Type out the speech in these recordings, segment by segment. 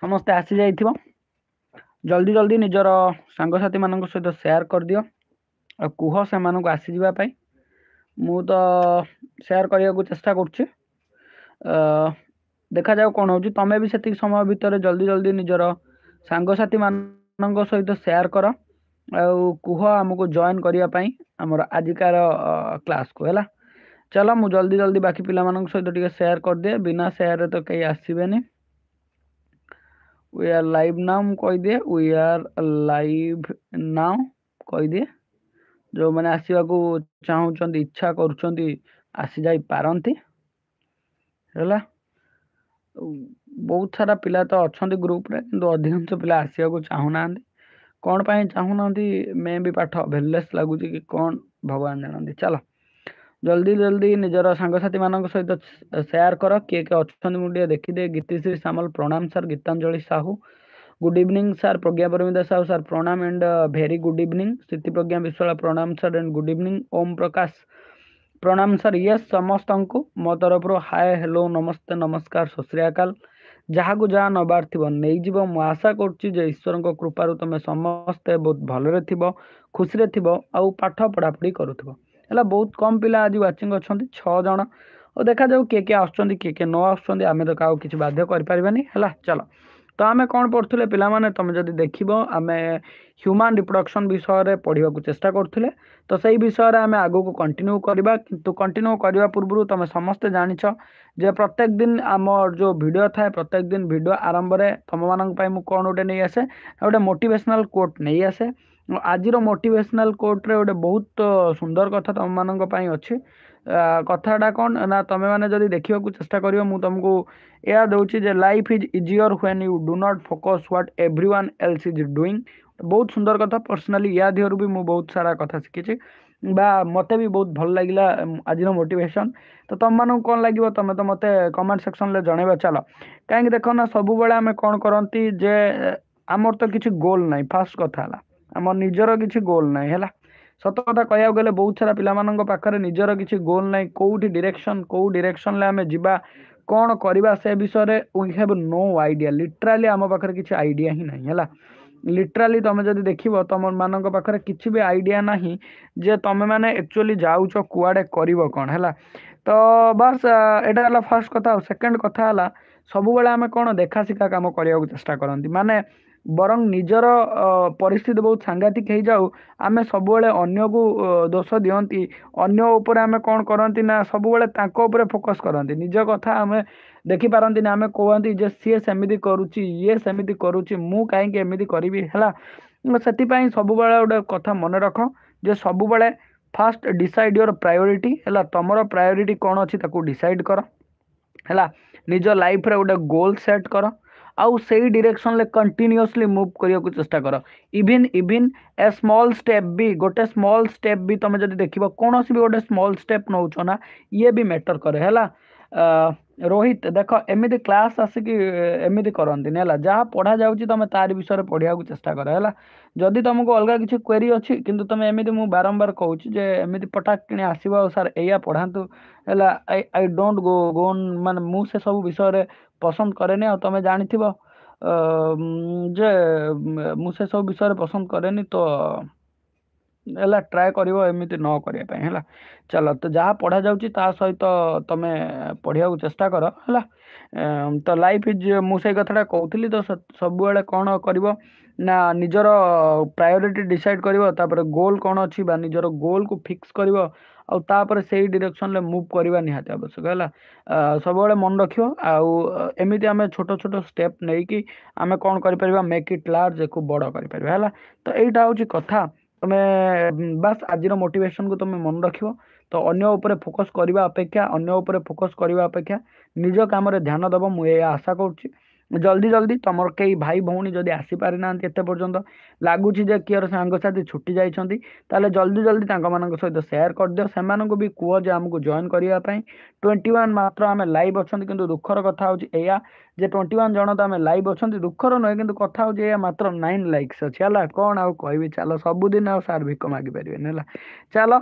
ସମସ୍ତେ ଆସିଯାଇଥିବ ଜଲ୍ଦି ଜଲ୍ଦି ନିଜର ସାଙ୍ଗସାଥିମାନଙ୍କ ସହିତ ସେୟାର କରିଦିଅ ଆଉ କୁହ ସେମାନଙ୍କୁ ଆସିଯିବା ପାଇଁ ମୁଁ ତ ସେୟାର କରିବାକୁ ଚେଷ୍ଟା କରୁଛି ଦେଖାଯାଉ କ'ଣ ହେଉଛି ତମେ ବି ସେତିକି ସମୟ ଭିତରେ ଜଲ୍ଦି ଜଲ୍ଦି ନିଜର ସାଙ୍ଗସାଥିମାନଙ୍କ ସହିତ ସେୟାର କର ଆଉ କୁହ ଆମକୁ ଜଏନ୍ କରିବା ପାଇଁ ଆମର ଆଜିକାର କ୍ଲାସ୍କୁ ହେଲା ଚାଲ ମୁଁ ଜଲ୍ଦି ଜଲ୍ଦି ବାକି ପିଲାମାନଙ୍କ ସହିତ ଟିକେ ସେୟାର କରିଦିଏ ବିନା ସେୟାରରେ ତ କେହି ଆସିବେନି we are live now কই দে we are live now কই দে ଯେଉଁମାନେ ଆସିବାକୁ ଚାହୁଁଛନ୍ତି ଇଚ୍ଛା କରୁଛନ୍ତି ଆସିଯାଇ ପାରନ୍ତି ହେଲା ବହୁତ ସାରା ପିଲା ତ ଅଛନ୍ତି ଗ୍ରୁପ୍ରେ କିନ୍ତୁ ଅଧିକାଂଶ ପିଲା ଆସିବାକୁ ଚାହୁଁନାହାନ୍ତି କ'ଣ ପାଇଁ ଚାହୁଁନାହାନ୍ତି ମେ ବି ପାଠ ଭେଲେସ୍ ଲାଗୁଛି କି କ'ଣ ଭଗବାନ ଜାଣନ୍ତି ଚାଲ जल्दी जल्दी निजर सांगसाथी मान सहित सेयार कर किए किए अच्छे मुझे देखिदे गीतिश्री सामल प्रणाम sir Gitanjali Sahu good evening sir Pragya Paramita Sahu sir प्रणाम and very good evening Sthiti Pragya Biswal प्रणाम sir and good evening Om Prakash प्रणाम सर ये समस्त को मो तरफ हाय हेलो नमस्ते नमस्कार सुश्रीकाल जहाँ को जहाँ नबार थी आशा कर ईश्वर कृपा तुम समस्ते बहुत भल खुश आठ पढ़ापढ़ी करुव ହେଲା ବହୁତ କମ୍ ପିଲା ଆଜି ୱାଚିଂ ଅଛନ୍ତି ଛଅ ଜଣ ଓ ଦେଖାଯାଉ କିଏ କିଏ ଆସୁଛନ୍ତି କିଏ କିଏ ନ ଆସୁଛନ୍ତି ଆମେ ତ କାହାକୁ କିଛି ବାଧ୍ୟ କରିପାରିବାନି ହେଲା ଚାଲ ତ ଆମେ କ'ଣ ପଢ଼ୁଥିଲେ ପିଲାମାନେ ତୁମେ ଯଦି ଦେଖିବ ଆମେ ହ୍ୟୁମାନ୍ ରିପ୍ରଡ଼କ୍ସନ୍ ବିଷୟରେ ପଢ଼ିବାକୁ ଚେଷ୍ଟା କରୁଥିଲେ ତ ସେଇ ବିଷୟରେ ଆମେ ଆଗକୁ କଣ୍ଟିନ୍ୟୁ କରିବା କିନ୍ତୁ କଣ୍ଟିନ୍ୟୁ କରିବା ପୂର୍ବରୁ ତୁମେ ସମସ୍ତେ ଜାଣିଛ ଯେ ପ୍ରତ୍ୟେକ ଦିନ ଆମର ଯେଉଁ ଭିଡ଼ିଓ ଥାଏ ପ୍ରତ୍ୟେକ ଦିନ ଭିଡ଼ିଓ ଆରମ୍ଭରେ ତୁମମାନଙ୍କ ପାଇଁ ମୁଁ କ'ଣ ଗୋଟେ ନେଇ ଆସେ ଗୋଟେ ମୋଟିଭେସନାଲ୍ କୋଟ୍ ନେଇ ଆସେ ଆଜିର ମୋଟିଭେସନାଲ୍ କୋର୍ଟରେ ଗୋଟେ ବହୁତ ସୁନ୍ଦର କଥା ତୁମମାନଙ୍କ ପାଇଁ ଅଛି କଥାଟା କ'ଣ ନା ତୁମେମାନେ ଯଦି ଦେଖିବାକୁ ଚେଷ୍ଟା କରିବ ମୁଁ ତୁମକୁ ଏହା ଦେଉଛି ଯେ life is easier when you do not focus what everyone else is doing ବହୁତ ସୁନ୍ଦର କଥା ପର୍ସନାଲି ୟା ଦେହରୁ ବି ମୁଁ ବହୁତ ସାରା କଥା ଶିଖିଛି ବା ମୋତେ ବି ବହୁତ ଭଲ ଲାଗିଲା ଆଜିର ମୋଟିଭେସନ୍ ତ ତୁମମାନଙ୍କୁ କ'ଣ ଲାଗିବ ତୁମେ ତ ମୋତେ କମେଣ୍ଟ ସେକ୍ସନ୍ରେ ଜଣେଇବ ଚାଲ କାହିଁକି ଦେଖ ନା ସବୁବେଳେ ଆମେ କ'ଣ କରନ୍ତି ଯେ ଆମର ତ କିଛି ଗୋଲ୍ ନାହିଁ ଫାର୍ଷ୍ଟ କଥା ହେଲା ଆମ ନିଜର କିଛି ଗୋଲ୍ ନାହିଁ ହେଲା ସତ କଥା କହିବାକୁ ଗଲେ ବହୁତ ସାରା ପିଲାମାନଙ୍କ ପାଖରେ ନିଜର କିଛି ଗୋଲ୍ ନାହିଁ କେଉଁଠି ଡିରେକ୍ସନ୍ କେଉଁ ଡିରେକ୍ସନ୍ରେ ଆମେ ଯିବା କ'ଣ କରିବା ସେ ବିଷୟରେ we have no idea literally ଆମ ପାଖରେ କିଛି ଆଇଡ଼ିଆ ହିଁ ନାହିଁ ହେଲା ଲିଟ୍ରାଲି ତମେ ଯଦି ଦେଖିବ ତମମାନଙ୍କ ପାଖରେ କିଛି ବି ଆଇଡ଼ିଆ ନାହିଁ ଯେ ତମେମାନେ ଆକ୍ଚୁଆଲି ଯାଉଛ କୁଆଡ଼େ କରିବ କ'ଣ ହେଲା ତ ବାସ୍ ଏଇଟା ହେଲା ଫାର୍ଷ୍ଟ କଥା ଆଉ ସେକେଣ୍ଡ କଥା ହେଲା ସବୁବେଳେ ଆମେ କ'ଣ ଦେଖାଶିଖା କାମ କରିବାକୁ ଚେଷ୍ଟା କରନ୍ତି ମାନେ ବରଂ ନିଜର ପରିସ୍ଥିତି ବହୁତ ସାଙ୍ଘାତିକ ହେଇଯାଉ ଆମେ ସବୁବେଳେ ଅନ୍ୟକୁ ଦୋଷ ଦିଅନ୍ତି ଅନ୍ୟ ଉପରେ ଆମେ କ'ଣ କରନ୍ତି ନା ସବୁବେଳେ ତାଙ୍କ ଉପରେ ଫୋକସ୍ କରନ୍ତି ନିଜ କଥା ଆମେ ଦେଖିପାରନ୍ତି ନା ଆମେ କୁହନ୍ତି ଯେ ସିଏ ସେମିତି କରୁଛି ଇଏ ସେମିତି କରୁଛି ମୁଁ କାହିଁକି ଏମିତି କରିବି ହେଲା ସେଥିପାଇଁ ସବୁବେଳେ ଗୋଟେ କଥା ମନେ ରଖ ଯେ ସବୁବେଳେ ଫାଷ୍ଟ ଡିସାଇଡ଼ ୟୋର ପ୍ରାୟୋରିଟି ହେଲା ତୁମର ପ୍ରାୟୋରିଟି କ'ଣ ଅଛି ତାକୁ ଡିସାଇଡ଼ କର ହେଲା ନିଜ ଲାଇଫରେ ଗୋଟେ ଗୋଲ୍ ସେଟ୍ କର आउ सेही डिरेक्शन कंटिन्यूसली मुव करने को चेस्ट कर इवन इवन ए स्म स्टेप भी गोटे स्मल स्टेप भी तुम जब देख कौन भी गोटे स्मल स्टेप नौ ना ये भी मैटर कैला है ରୋହିତ ଦେଖ ଏମିତି କ୍ଲାସ୍ ଆସିକି ଏମିତି କରନ୍ତିନି ହେଲା ଯାହା ପଢ଼ା ଯାଉଛି ତୁମେ ତାରି ବିଷୟରେ ପଢ଼ିବାକୁ ଚେଷ୍ଟା କର ହେଲା ଯଦି ତୁମକୁ ଅଲଗା କିଛି କ୍ୱେରି ଅଛି କିନ୍ତୁ ତୁମେ ଏମିତି ମୁଁ ବାରମ୍ବାର କହୁଛି ଯେ ଏମିତି ପଟାକ କିଣି ଆସିବ ଆଉ ସାର୍ ଏଇଆ ପଢ଼ାନ୍ତୁ ହେଲା I I don't go gone ମାନେ ମୁଁ ସେ ସବୁ ବିଷୟରେ ପସନ୍ଦ କରେନି ଆଉ ତୁମେ ଜାଣିଥିବ ଯେ ମୁଁ ସେ ସବୁ ବିଷୟରେ ପସନ୍ଦ କରେନି ତ ହେଲା ଟ୍ରାଏ କରିବ ଏମିତି ନ କରିବା ପାଇଁ ହେଲା ଚାଲ ତ ଯାହା ପଢ଼ା ଯାଉଛି ତା ସହିତ ତମେ ପଢ଼ିବାକୁ ଚେଷ୍ଟା କର ହେଲା ତ ଲାଇଫ୍ ଇଜ୍ ମୁଁ ସେଇ କଥାଟା କହୁଥିଲି ତ ସବୁବେଳେ କ'ଣ କରିବ ନା ନିଜର ପ୍ରାୟୋରିଟି ଡିସାଇଡ଼୍ କରିବ ତାପରେ ଗୋଲ୍ କ'ଣ ଅଛି ବା ନିଜର ଗୋଲ୍କୁ ଫିକ୍ସ କରିବ ଆଉ ତାପରେ ସେଇ ଡିରେକ୍ସନ୍ରେ ମୁଭ୍ କରିବା ନିହାତି ଆବଶ୍ୟକ ହେଲା ସବୁବେଳେ ମନେ ରଖିବ ଆଉ ଏମିତି ଆମେ ଛୋଟ ଛୋଟ ଷ୍ଟେପ୍ ନେଇକି ଆମେ କ'ଣ କରିପାରିବା ମେକ୍ ଇଟ୍ ଲାର୍ଜ ୟାକୁ ବଡ଼ କରିପାରିବା ହେଲା ତ ଏଇଟା ହେଉଛି କଥା ତମେ ବାସ୍ ଆଜିର ମୋଟିଭେସନକୁ ତମେ ମନେ ରଖିବ ତ ଅନ୍ୟ ଉପରେ ଫୋକସ୍ କରିବା ଅପେକ୍ଷା ଅନ୍ୟ ଉପରେ ଫୋକସ୍ କରିବା ଅପେକ୍ଷା ନିଜ କାମରେ ଧ୍ୟାନ ଦେବ ମୁଁ ଏହା ଆଶା କରୁଛି ଜଲ୍ଦି ଜଲ୍ଦି ତୁମର କେହି ଭାଇ ଭଉଣୀ ଯଦି ଆସିପାରିନାହାନ୍ତି ଏତେ ପର୍ଯ୍ୟନ୍ତ ଲାଗୁଛି ଯେ କିଏର ସାଙ୍ଗସାଥି ଛୁଟି ଯାଇଛନ୍ତି ତାହେଲେ ଜଲ୍ଦି ଜଲ୍ଦି ତାଙ୍କମାନଙ୍କ ସହିତ ସେୟାର କରିଦିଅ ସେମାନଙ୍କୁ ବି କୁହ ଯେ ଆମକୁ ଜଏନ୍ କରିବା ପାଇଁ ଟ୍ୱେଣ୍ଟି ୱାନ୍ ମାତ୍ର ଆମେ ଲାଇଭ୍ ଅଛନ୍ତି କିନ୍ତୁ ଦୁଃଖର କଥା ହେଉଛି ଏଇଆ ଯେ ଟ୍ୱେଣ୍ଟି ୱାନ୍ ଜଣ ତ ଆମେ ଲାଇଭ୍ ଅଛନ୍ତି ଦୁଃଖର ନୁହେଁ କିନ୍ତୁ କଥା ହେଉଛି ଏଇଆ ମାତ୍ର ନାଇନ୍ ଲାଇକ୍ସ ଅଛି ହେଲା କ'ଣ ଆଉ କହିବି ଚାଲ ସବୁଦିନ ଆଉ ସାର୍ ଭିକ ମାଗିପାରିବେନି ହେଲା ଚାଲ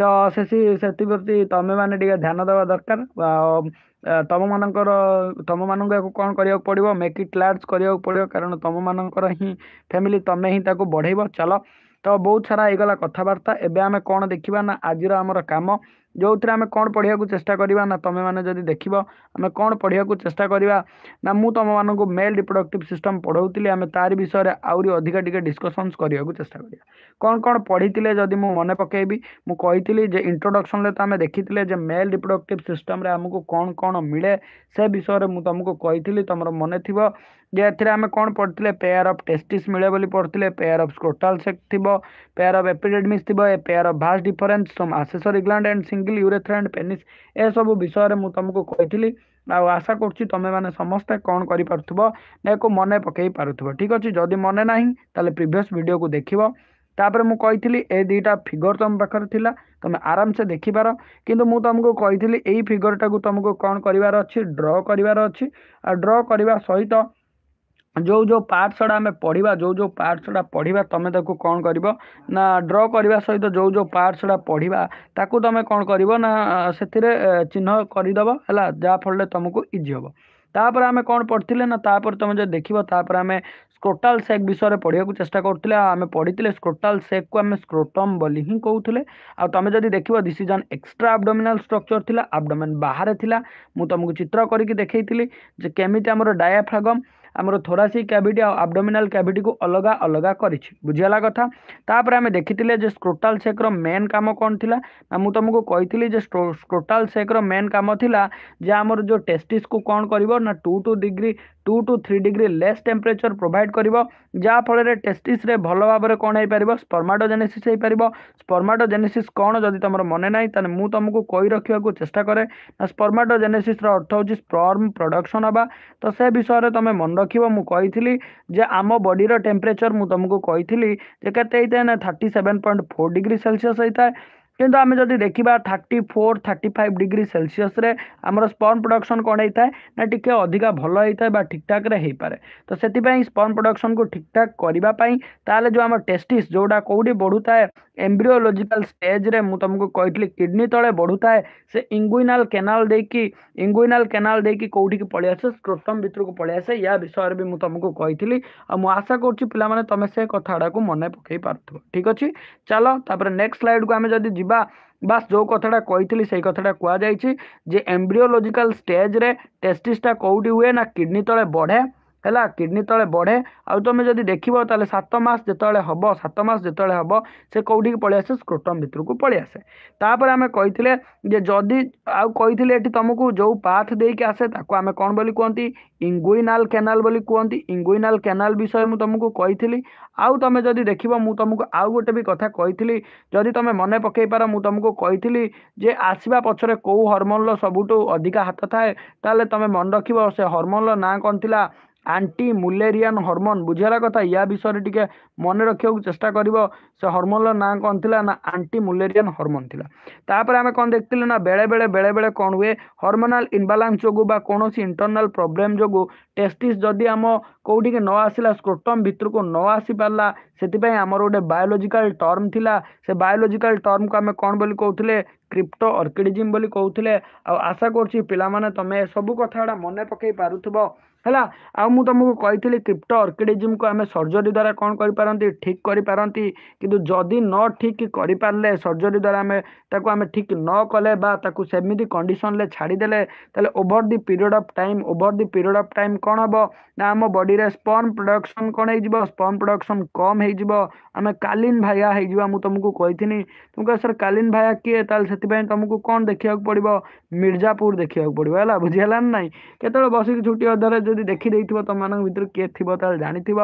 ତ ସେ ସେଥିପ୍ରତି ତୁମେମାନେ ଟିକେ ଧ୍ୟାନ ଦେବା ଦରକାର ତୁମମାନଙ୍କର ତୁମମାନଙ୍କୁ ଏହାକୁ କ'ଣ କରିବାକୁ ପଡ଼ିବ ମେକ୍ ଇଟ୍ ଲାର୍ଜ କରିବାକୁ ପଡ଼ିବ କାରଣ ତୁମମାନଙ୍କର ହିଁ ଫ୍ୟାମିଲି ତମେ ହିଁ ତାକୁ ବଢ଼େଇବ ଚାଲ ତ ବହୁତ ସାରା ହେଇଗଲା କଥାବାର୍ତ୍ତା ଏବେ ଆମେ କ'ଣ ଦେଖିବା ନା ଆଜିର ଆମର କାମ जो थे आम कौन पढ़ाक चेस्टा करवा तुम मैंने जब देख आम कौन पढ़ाक चेस्टा करवा ना मुझ तुम मानक मेल रिप्रोडक्टिव सिस्टम पढ़ाऊ आम तार विषय में आहरी अधिक टी डिस्कसन करने को चेस्ट कौन कौन पढ़ी थे जदि मुझ मन पकेबी मुझी जो इंट्रोडक्शन तो आम देखी मेल रिप्रोडक्टिव सिस्टम आमको कौन कौन मिले से विषय में मुझ तुमको कही तुम मन थी जे एम कौन पढ़ते पेयर अफ टेस्ट मिले पढ़ते पेयर अफ स्क्रोटाल सेक् थ pair of epididymis pair of vas deferens some accessory gland and सिंग ଆଙ୍ଗିଲ ୟୁରେଥ୍ରା ଆଣ୍ଡ ପେନିସ୍ ଏସବୁ ବିଷୟରେ ମୁଁ ତୁମକୁ କହିଥିଲି ଆଉ ଆଶା କରୁଛି ତୁମେମାନେ ସମସ୍ତେ କ'ଣ କରିପାରୁଥିବ ନା ଏହାକୁ ମନେ ପକାଇ ପାରୁଥିବ ଠିକ୍ ଅଛି ଯଦି ମନେ ନାହିଁ ତାହେଲେ ପ୍ରିଭିଅସ୍ ଭିଡ଼ିଓକୁ ଦେଖିବ ତାପରେ ମୁଁ କହିଥିଲି ଏ ଦୁଇଟା ଫିଗର ତୁମ ପାଖରେ ଥିଲା ତୁମେ ଆରାମସେ ଦେଖିପାର କିନ୍ତୁ ମୁଁ ତୁମକୁ କହିଥିଲି ଏଇ ଫିଗରଟାକୁ ତୁମକୁ କ'ଣ କରିବାର ଅଛି ଡ୍ର କରିବାର ଅଛି ଆଉ ଡ୍ର କରିବା ସହିତ ଯେଉଁ ଯେଉଁ ପାର୍ଟସ୍ ଗୁଡ଼ା ଆମେ ପଢ଼ିବା ଯେଉଁ ଯେଉଁ ପାର୍ଟସ୍ ଗୁଡ଼ା ପଢ଼ିବା ତୁମେ ତାକୁ କ'ଣ କରିବ ନା ଡ୍ର କରିବା ସହିତ ଯେଉଁ ଯେଉଁ ପାର୍ଟସ୍ ଗୁଡ଼ା ପଢ଼ିବା ତାକୁ ତୁମେ କ'ଣ କରିବ ନା ସେଥିରେ ଚିହ୍ନ କରିଦେବ ହେଲା ଯାହାଫଳରେ ତୁମକୁ ଇଜି ହେବ ତାପରେ ଆମେ କ'ଣ ପଢ଼ିଥିଲେ ନା ତାପରେ ତୁମେ ଯଦି ଦେଖିବ ତାପରେ ଆମେ ସ୍କ୍ରୋଟାଲ୍ ସେକ୍ ବିଷୟରେ ପଢ଼ିବାକୁ ଚେଷ୍ଟା କରୁଥିଲେ ଆଉ ଆମେ ପଢ଼ିଥିଲେ ସ୍କ୍ରୋଟାଲ୍ ସେକ୍କୁ ଆମେ ସ୍କ୍ରୋଟମ୍ ବୋଲି ହିଁ କହୁଥିଲେ ଆଉ ତୁମେ ଯଦି ଦେଖିବ this is an extra abdominal structure ଥିଲା ଆବଡୋମେନ୍ ବାହାରେ ଥିଲା ମୁଁ ତୁମକୁ ଚିତ୍ର କରିକି ଦେଖେଇଥିଲି ଯେ କେମିତି ଆମର ଡାୟାଫ୍ରାଗମ୍ आमर थोरासिक कैबिटी आबडोमिनाल कैबिटी को अलग अलग कर बुझाला कथ तापर आम देखी स्क्रोटाल सेक्र मेन कम कौन थी ना मुझ तुमको कही स्क्रोटाल सेक्र मेन कम थी जे आमर जो टेस्टिस को कौन कर two two degree two to three degree less temperature provide कर जहाँफल टेस्टिस भल भाव में कौन हो पार स्पर्माटोजेनेसीस हो पार स्पर्माटोजेनेसीस कौन जदि तुम मन ना तो मुझ तुमको कही रखा चेस्टा कैर स्पर्माटोजेनेसीस अर्थ हो स्पर्म प्रडक्शन हाँ तो से विषय में तुम मन ରଖିବ ମୁଁ କହିଥିଲି ଯେ ଆମ ବଡ଼ିର ଟେମ୍ପରେଚର୍ ମୁଁ ତୁମକୁ କହିଥିଲି ଯେ କେତେ ହେଇଥାଏ ନା thirty seven point four degree Celsius ହେଇଥାଏ कि आम जब देखा thirty four thirty five degree Celsius आमर स्पन प्रडक्शन कौन होता है ना टी अधिक भल होता है ठीक ठाक हो पाए तो से स्पन प्रडक्शन को ठीक ठाक करने जो आम टेस्टिस जोटा कौटी बढ़ुता है एम्ब्रिओलोजिकाल स्टेज में मुझ तुमको कही किडनी तले बढ़ू है से इंगुइनाल केनाल इंगुनाल केनाल कौटिक पलि आसे स्क्रोटम भितर को पलि आसे या विषय भी मुझे तुमको कही आशा कर पाने तुम से कथा को मन पक ठीक अच्छे चलो नेक्स्ट स्लाइड को आम जब जी କିମ୍ବା ବାସ୍ ଯେଉଁ କଥାଟା କହିଥିଲି ସେଇ କଥାଟା କୁହାଯାଇଛି ଯେ ଏମ୍ବ୍ରିଓଲୋଜିକାଲ ଷ୍ଟେଜ୍ରେ ଟେଷ୍ଟିସ୍ଟା କେଉଁଠି ହୁଏ ନା କିଡ଼ନୀ ତଳେ ବଢ଼େ ହେଲା କିଡ଼ନୀ ତଳେ ବଢ଼େ ଆଉ ତୁମେ ଯଦି ଦେଖିବ ତାହେଲେ ସାତ ମାସ ଯେତେବେଳେ ହେବ ସାତ ମାସ ଯେତେବେଳେ ହେବ ସେ କେଉଁଠିକି ପଳେଇ ଆସେ ସ୍କ୍ରୋଟମ୍ ଭିତରକୁ ପଳେଇ ଆସେ ତାପରେ ଆମେ କହିଥିଲେ ଯେ ଯଦି ଆଉ କହିଥିଲେ ଏଠି ତୁମକୁ ଯେଉଁ ପାଥ ଦେଇକି ଆସେ ତାକୁ ଆମେ କ'ଣ ବୋଲି କୁହନ୍ତି ଇଙ୍ଗୁଇନାଲ୍ କେନାଲ୍ ବୋଲି କୁହନ୍ତି ଇଙ୍ଗୁଇନାଲ୍ କେନାଲ୍ ବିଷୟରେ ମୁଁ ତୁମକୁ କହିଥିଲି ଆଉ ତୁମେ ଯଦି ଦେଖିବ ମୁଁ ତୁମକୁ ଆଉ ଗୋଟେ ବି କଥା କହିଥିଲି ଯଦି ତୁମେ ମନେ ପକାଇ ପାର ମୁଁ ତୁମକୁ କହିଥିଲି ଯେ ଆସିବା ପଛରେ କେଉଁ ହର୍ମୋନ୍ର ସବୁଠୁ ଅଧିକା ହାତ ଥାଏ ତାହେଲେ ତୁମେ ମନେ ରଖିବ ସେ ହର୍ମୋନ୍ର ନାଁ କ'ଣ ଥିଲା ଆଣ୍ଟି ମୁଲେରିଆନ୍ ହର୍ମୋନ୍ ବୁଝିଗଲା କଥା ୟା ବିଷୟରେ ଟିକେ ମନେ ରଖିବାକୁ ଚେଷ୍ଟା କରିବ ସେ ହର୍ମୋନ୍ର ନାଁ କ'ଣ ଥିଲା ନା ଆଣ୍ଟି ମୁଲେରିଆନ୍ ହର୍ମୋନ୍ ଥିଲା ତାପରେ ଆମେ କ'ଣ ଦେଖିଥିଲେ ନା ବେଳେବେଳେ ବେଳେବେଳେ କ'ଣ ହୁଏ ହର୍ମୋନାଲ୍ ଇନବାଲାନ୍ସ ଯୋଗୁଁ ବା କୌଣସି ଇଣ୍ଟରନାଲ୍ ପ୍ରୋବ୍ଲେମ୍ ଯୋଗୁଁ ଟେଷ୍ଟିସ୍ ଯଦି ଆମ କେଉଁଠିକି ନ ଆସିଲା ସ୍କ୍ରୋଟମ୍ ଭିତରକୁ ନ ଆସିପାରିଲା ସେଥିପାଇଁ ଆମର ଗୋଟେ ବାୟୋଲୋଜିକାଲ୍ ଟର୍ମ ଥିଲା ସେ ବାୟୋଲୋଜିକାଲ୍ ଟର୍ମକୁ ଆମେ କ'ଣ ବୋଲି କହୁଥିଲେ क्रिप्टो अर्किडिजिम बोली कहते आशा कर सब कथा मन पक है मु तुमको कही क्रिप्टो अर्किडिजिम को आम सर्जरी द्वारा कौन कर ठीक जदि न ठीक कर पारे सर्जरी द्वारा आम आम ठीक न कले सेमती कंडीसन छाड़देले तेल over the period of time over the period of time कौन हम ना आम बडी स्पन प्रडक्शन कौन हो स्पन प्रडक्शन कम होमें कालीन भाया हो तुमको कही तुम कह सर कालीन भाया किए से ସେଥିପାଇଁ ତୁମକୁ କ'ଣ ଦେଖିବାକୁ ପଡ଼ିବ ମିର୍ଜାପୁର ଦେଖିବାକୁ ପଡ଼ିବ ହେଲା ବୁଝିହେଲା ନା ନାହିଁ କେତେବେଳେ ବସିକି ଛୁଟି ଅଧାରେ ଯଦି ଦେଖିଦେଇଥିବ ତୁମମାନଙ୍କ ଭିତରୁ କିଏ ଥିବ ତାହେଲେ ଜାଣିଥିବ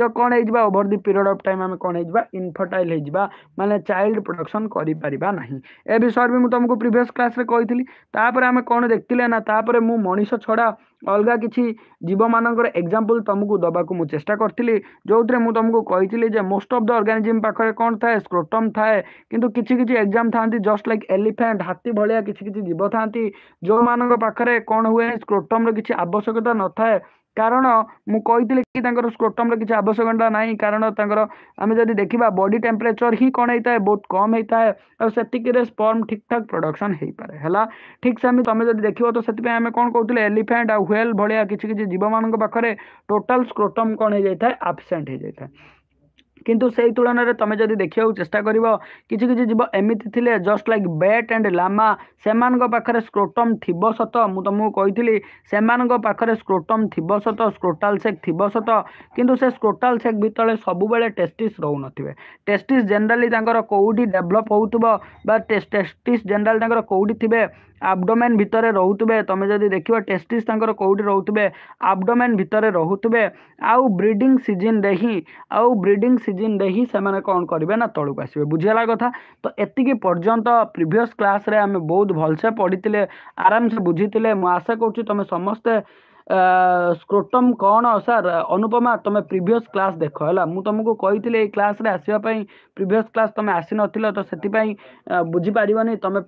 ଯେଉଁ କ'ଣ ହେଇଯିବା over the period of time ଆମେ କ'ଣ ହେଇଯିବା ଇନଫର୍ଟାଇଲ୍ ହେଇଯିବା ମାନେ ଚାଇଲ୍ଡ ପ୍ରଡକ୍ସନ୍ କରିପାରିବା ନାହିଁ ଏ ବିଷୟରେ ବି ମୁଁ ତୁମକୁ ପ୍ରିଭିୟସ୍ କ୍ଲାସ୍ରେ କହିଥିଲି ତାପରେ ଆମେ କ'ଣ ଦେଖିଥିଲେ ନା ତାପରେ ମୁଁ ମଣିଷ ଛଡ଼ା ଅଲଗା କିଛି ଜୀବମାନଙ୍କର ଏକ୍ଜାମ୍ପଲ୍ ତୁମକୁ ଦେବାକୁ ମୁଁ ଚେଷ୍ଟା କରିଥିଲି ଯେଉଁଥିରେ ମୁଁ ତୁମକୁ କହିଥିଲି ଯେ ମୋଷ୍ଟ ଅଫ୍ ଦ ଅର୍ଗାନିଜିମ୍ ପାଖରେ କ'ଣ ଥାଏ ସ୍କ୍ରୋଟମ୍ ଥାଏ କିନ୍ତୁ କିଛି କିଛି ଏକ୍ଜାମ୍ ଥାନ୍ତି ଜଷ୍ଟ ଲାଇକ୍ ଏଲିଫେଣ୍ଟ ହାତୀ ଭଳିଆ କିଛି କିଛି ଜୀବ ଥାଆନ୍ତି ଯେଉଁମାନଙ୍କ ପାଖରେ କ'ଣ ହୁଏ ସ୍କ୍ରୋଟମ୍ର କିଛି ଆବଶ୍ୟକତା ନଥାଏ कारण मुझे कि स्क्रोटम किसी आवश्यकता ना कारण आम जब देखा बडी टेम्परेचर ही कौन होता है बहुत कम होता है से स्पर्म ठीक ठाक प्रडक्शन हो पाए है ठीक से तुम जब देख तो आम कौन कहते एलिफेन्ट आउ ह्वेल भाया किसी जीव मान पाखे टोटाल स्क्रोटम कौन हो जाए आबसेंट हो जाए କିନ୍ତୁ ସେଇ ତୁଳନାରେ ତୁମେ ଯଦି ଦେଖିବାକୁ ଚେଷ୍ଟା କରିବ କିଛି କିଛି ଜୀବ ଏମିତି ଥିଲେ just like bat and llama ସେମାନଙ୍କ ପାଖରେ ସ୍କ୍ରୋଟମ୍ ଥିବ ସତ ମୁଁ ତୁମକୁ କହିଥିଲି ସେମାନଙ୍କ ପାଖରେ ସ୍କ୍ରୋଟମ୍ ଥିବ ସତ ସ୍କ୍ରୋଟାଲ ସେକ୍ ଥିବ ସତ କିନ୍ତୁ ସେ ସ୍କ୍ରୋଟାଲ ସେକ୍ ଭିତରେ ସବୁବେଳେ ଟେଷ୍ଟିସ୍ ରହୁନଥିବେ ଟେଷ୍ଟିସ୍ ଜେନେରାଲି ତାଙ୍କର କେଉଁଠି ଡେଭଲପ୍ ହେଉଥିବ ବା ଟେଷ୍ଟିସ୍ ଜେନେରାଲି ତାଙ୍କର କେଉଁଠି ଥିବେ ଆବଡୋମେନ୍ ଭିତରେ ରହୁଥିବେ ତୁମେ ଯଦି ଦେଖିବ ଟେଷ୍ଟିସ୍ ତାଙ୍କର କେଉଁଠି ରହୁଥିବେ ଆବଡୋମେନ୍ ଭିତରେ ରହୁଥିବେ ଆଉ ବ୍ରିଡ଼ିଂ ସିଜନ୍ରେ ହିଁ ଆଉ ବ୍ରିଡ଼ିଂ ସିଜନ୍ରେ ହିଁ ସେମାନେ କ'ଣ କରିବେ ନା ତଳକୁ ଆସିବେ ବୁଝିଗଲା କଥା ତ ଏତିକି ପର୍ଯ୍ୟନ୍ତ ପ୍ରିଭିୟସ୍ କ୍ଲାସ୍ରେ ଆମେ ବହୁତ ଭଲସେ ପଢ଼ିଥିଲେ ଆରାମସେ ବୁଝିଥିଲେ ମୁଁ ଆଶା କରୁଛି ତୁମେ ସମସ୍ତେ ସ୍କ୍ରୋଟମ କ'ଣ ସାର୍ ଅନୁପମା ତମେ ପ୍ରିଭିୟସ୍ କ୍ଲାସ୍ ଦେଖ ହେଲା ମୁଁ ତମକୁ କହିଥିଲି ଏଇ କ୍ଲାସ ରେ ଆସିବା ପାଇଁ ପ୍ରିଭିୟସ୍ କ୍ଲାସ ତମେ ଆସିନଥିଲ ତ ସେଥିପାଇଁ ବୁଝିପାରିବନି ତମେ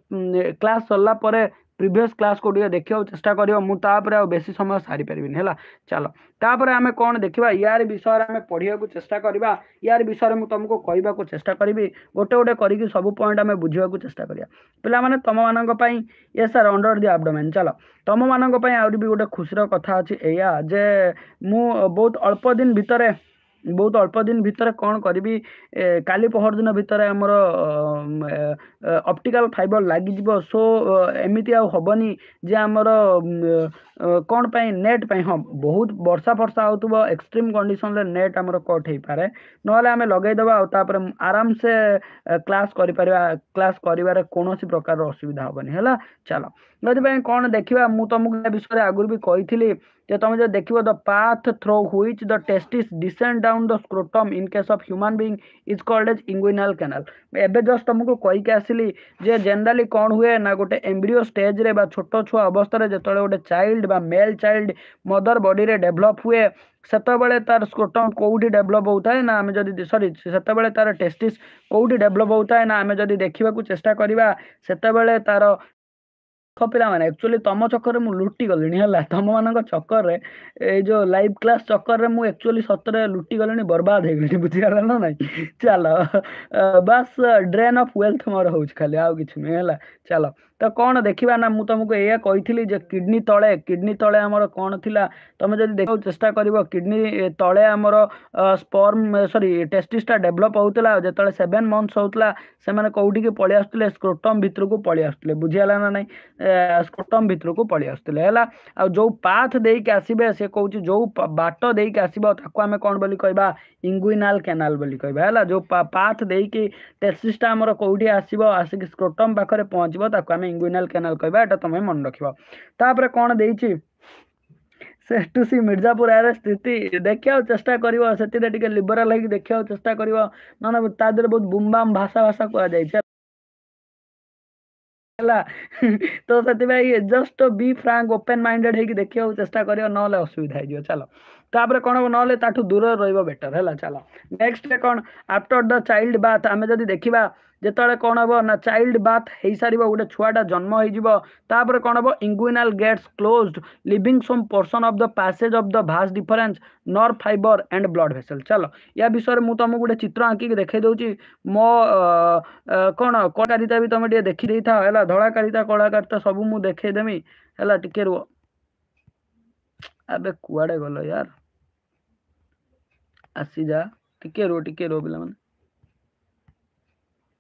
କ୍ଲାସ ସରିଲା ପରେ प्रिभस क्लास को देखा चेस्ट कर मुझे बेस समय सारी पारि है चलो तापर आम कौन देखा यार विषय आम पढ़ाक चेस्टा करवा यार विषय में तुमको कहवाक चेस्टा करी गोटे गोटे कर सब पॉइंट आम बुझाक चेस्टा करा पे तुम मानी ये सर अंडर दि आबडमेन चल तुम मानी आ गए खुशर कथ अच्छे या जे मु बहुत अल्प दिन भितर ବହୁତ ଅଳ୍ପ ଦିନ ଭିତରେ କ'ଣ କରିବି କାଲି ପହରଦିନ ଭିତରେ ଆମର ଅପ୍ଟିକାଲ୍ ଫାଇବର୍ ଲାଗିଯିବ ସୋ ଏମିତି ଆଉ ହେବନି ଯେ ଆମର कौन पर नेट पाई हाँ बहुत बर्षा बर्षा होक्सट्रीम कंडीशन नेट आम कट हो पाए ना आम लगेदेव आप आराम से क्लास कर क्लास करार प्रकार असुविधा हेनी है चल ये कौन देखा मुझ तुमको विषय आगुरी भी कही थी जो तुम जो देख the path through which the testis descend down the scrotum in case of human being is called as inguinal canal एबे जस्ट तुमको कही आसली जे जेनराली कौन हुए ना गोटे एम्ब्रिओ स्टेज रे छोट छुआ अवस्था जो गोटे चाइल्ड चाइल्ड बा मेल चाइल्ड मदर बॉडी रे डेवलप हुए सेतबेले तार स्कोटम कोउडी डेवलप होता है ना हमें जदी सॉरी सेतबेले तार टेस्टिस कोउडी डेवलप होता है ना हमें जदी देखिबा को चेष्टा करबा सेतबेले तार ख माने एक्चुअली तम चक्कर में मु लुटी गलिनी हला तम मानन चक्कर रे ए जो लाइव क्लास चक्कर रे मु एक्चुअली सतरे लुटी गलिनी बर्बाद हे गलिनी बुझियाला ना नाही चलो बस ड्रेन ऑफ वेल्थ मोर होच खाली आउ किछ में हला चलो तो कौन देखा ना तुमको या कही किडनी तले किडनी तले आमर कौन थी तुम जब देख चेस्टा कर किडनी तले आमर स्पर्म सरी टेस्टिसटा डेभलप होता जो सेवेन मन्थस होता से कौटी की पलि आसते स्क्रोटम भितर को पलि आसते बुझीला ना नहीं स्क्रोटम भितर को पलि आसते है जो पाथ दे कि आसबे से कौन जो बाट दे कि आसबू आम कौन बोली कह इंगुनाल केनाल बोली कह जो पाथ दे कि टेस्टिसटा आम कौटी आसिक स्क्रोटम पाखे पहुँचे ଇଙ୍ଗୁଇନାଲ କେନାଲ କହିବା ଏଇଟା ତମେ ମନେ ରଖିବ ତାପରେ କ'ଣ ଦେଇଛି ସେଠୁ ସି ମିର୍ଜାପୁରାର ସ୍ଥିତି ଦେଖିବାକୁ ଚେଷ୍ଟା କରିବ ସେଥିରେ ଟିକେ ଲିବରାଲ ହେଇକି ଦେଖିବାକୁ ଚେଷ୍ଟା କରିବ ନହେଲେ ତା ଦେହରେ ବହୁତ ବୁମ୍ବାମ୍ ଭାଷା ଭାଷା କୁହାଯାଇଛି ହେଲା ତ ସେଥିପାଇଁ just be frank open minded ହେଇକି ଦେଖିବାକୁ ଚେଷ୍ଟା କରିବ ନହେଲେ ଅସୁବିଧା ହେଇଯିବ ଚାଲ ତାପରେ କ'ଣ ନହେଲେ ତାଠୁ ଦୂରରେ ରହିବ ବେଟର ହେଲା ଚାଲ ନେକ୍ସଟରେ କ'ଣ ଆଫ୍ଟର ଦ ଚାଇଲ୍ଡ ବାଥ୍ ଆମେ ଯଦି ଦେଖିବା যেতবে কম হব না চাইল্ড বাথ হয়ে সারিব গোটে ছুয়াটা জন্ম হয়ে তাপরে কম হব inguinal gets closed leaving some portion of the passage of the vas deferens nerve fibre and blood vessel চল ইয়া বিষয়ে মু তোমাকে গোটে চিত্র আঁকিকি দেখাই দেছি মো কোণ কলাকারিতা বি তুমি টিকে দেখি দিয়ে থাও হল ধড়াকারিতা কলাকারিতা সবু মু দেখাই দেমি হল টিকে রুহ আবে কুয়াড়ে গল ইয়ার আসি যা টিকে রো টিকে রো পিলাମାନେ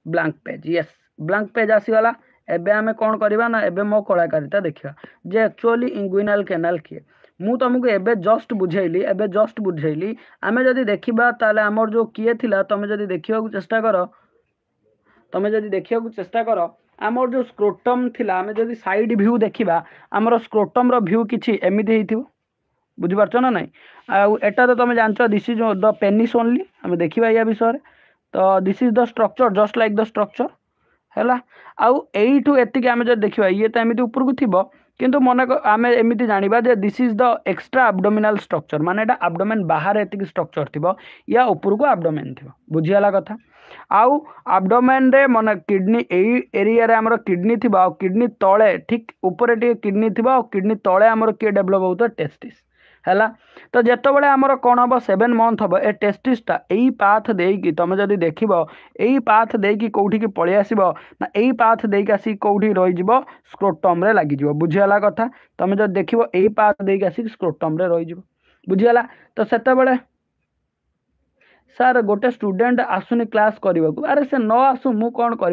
ब्लां पेज ये ब्लां पेज आसगला एमें कौन करवा ना एवं मो कलाकारिता देखा जे एक्चुअली इंग्विनाल केनाल किए मुझको एवं जस्ट बुझेली एवं जस्ट बुझेली आम जदि देखा तेल आमर जो किए था तुम्हें जब देखा चेस्टा कर तुम्हें जब देखा चेस्टा कर आम जो स्क्रोटम थी आम जब सैड भ्यू देखा आम स्क्रोटम रू कि एमती है बुझिपार ना आटा तो तुम जान दिस द पेनिस ओनली आम देखा या विषय में तो this is the structure just like the structure है आउ यू आम जब देखा ये तो एमती उपरको थी कि मन आम एम जाना this is the extra abdominal structure मानने यहाँ आबडोमेन बाहर एत स्ट्रक्चर थी या उपरको आबडोमेन थी बुझीगला कथ आउ आबडोमेन मन किडनी यही एरिया आम किडनी थी किडनी तले ठीक उपरे किडनी थी किडनी तले आम किए डेभलप होता टेस्टिस है तो जो बड़े आमर कौन हम सेवेन मन्थ हम ए टेस्टिसटा यही पाथ दे कि तुम जदि देख यही पाथ दे कि कौटिक पलैस ना यही पाथ दे कि आस कौटी रही स्क्रोटम लगिज बुझीगला कथा तुम जब देख यही पाथ दे कि आस स्क्रोटम रही बुझीगला तो से सर गोटे स्टूडेंट आसुनी क्लास करने को अरे से न आसु मु कौन कर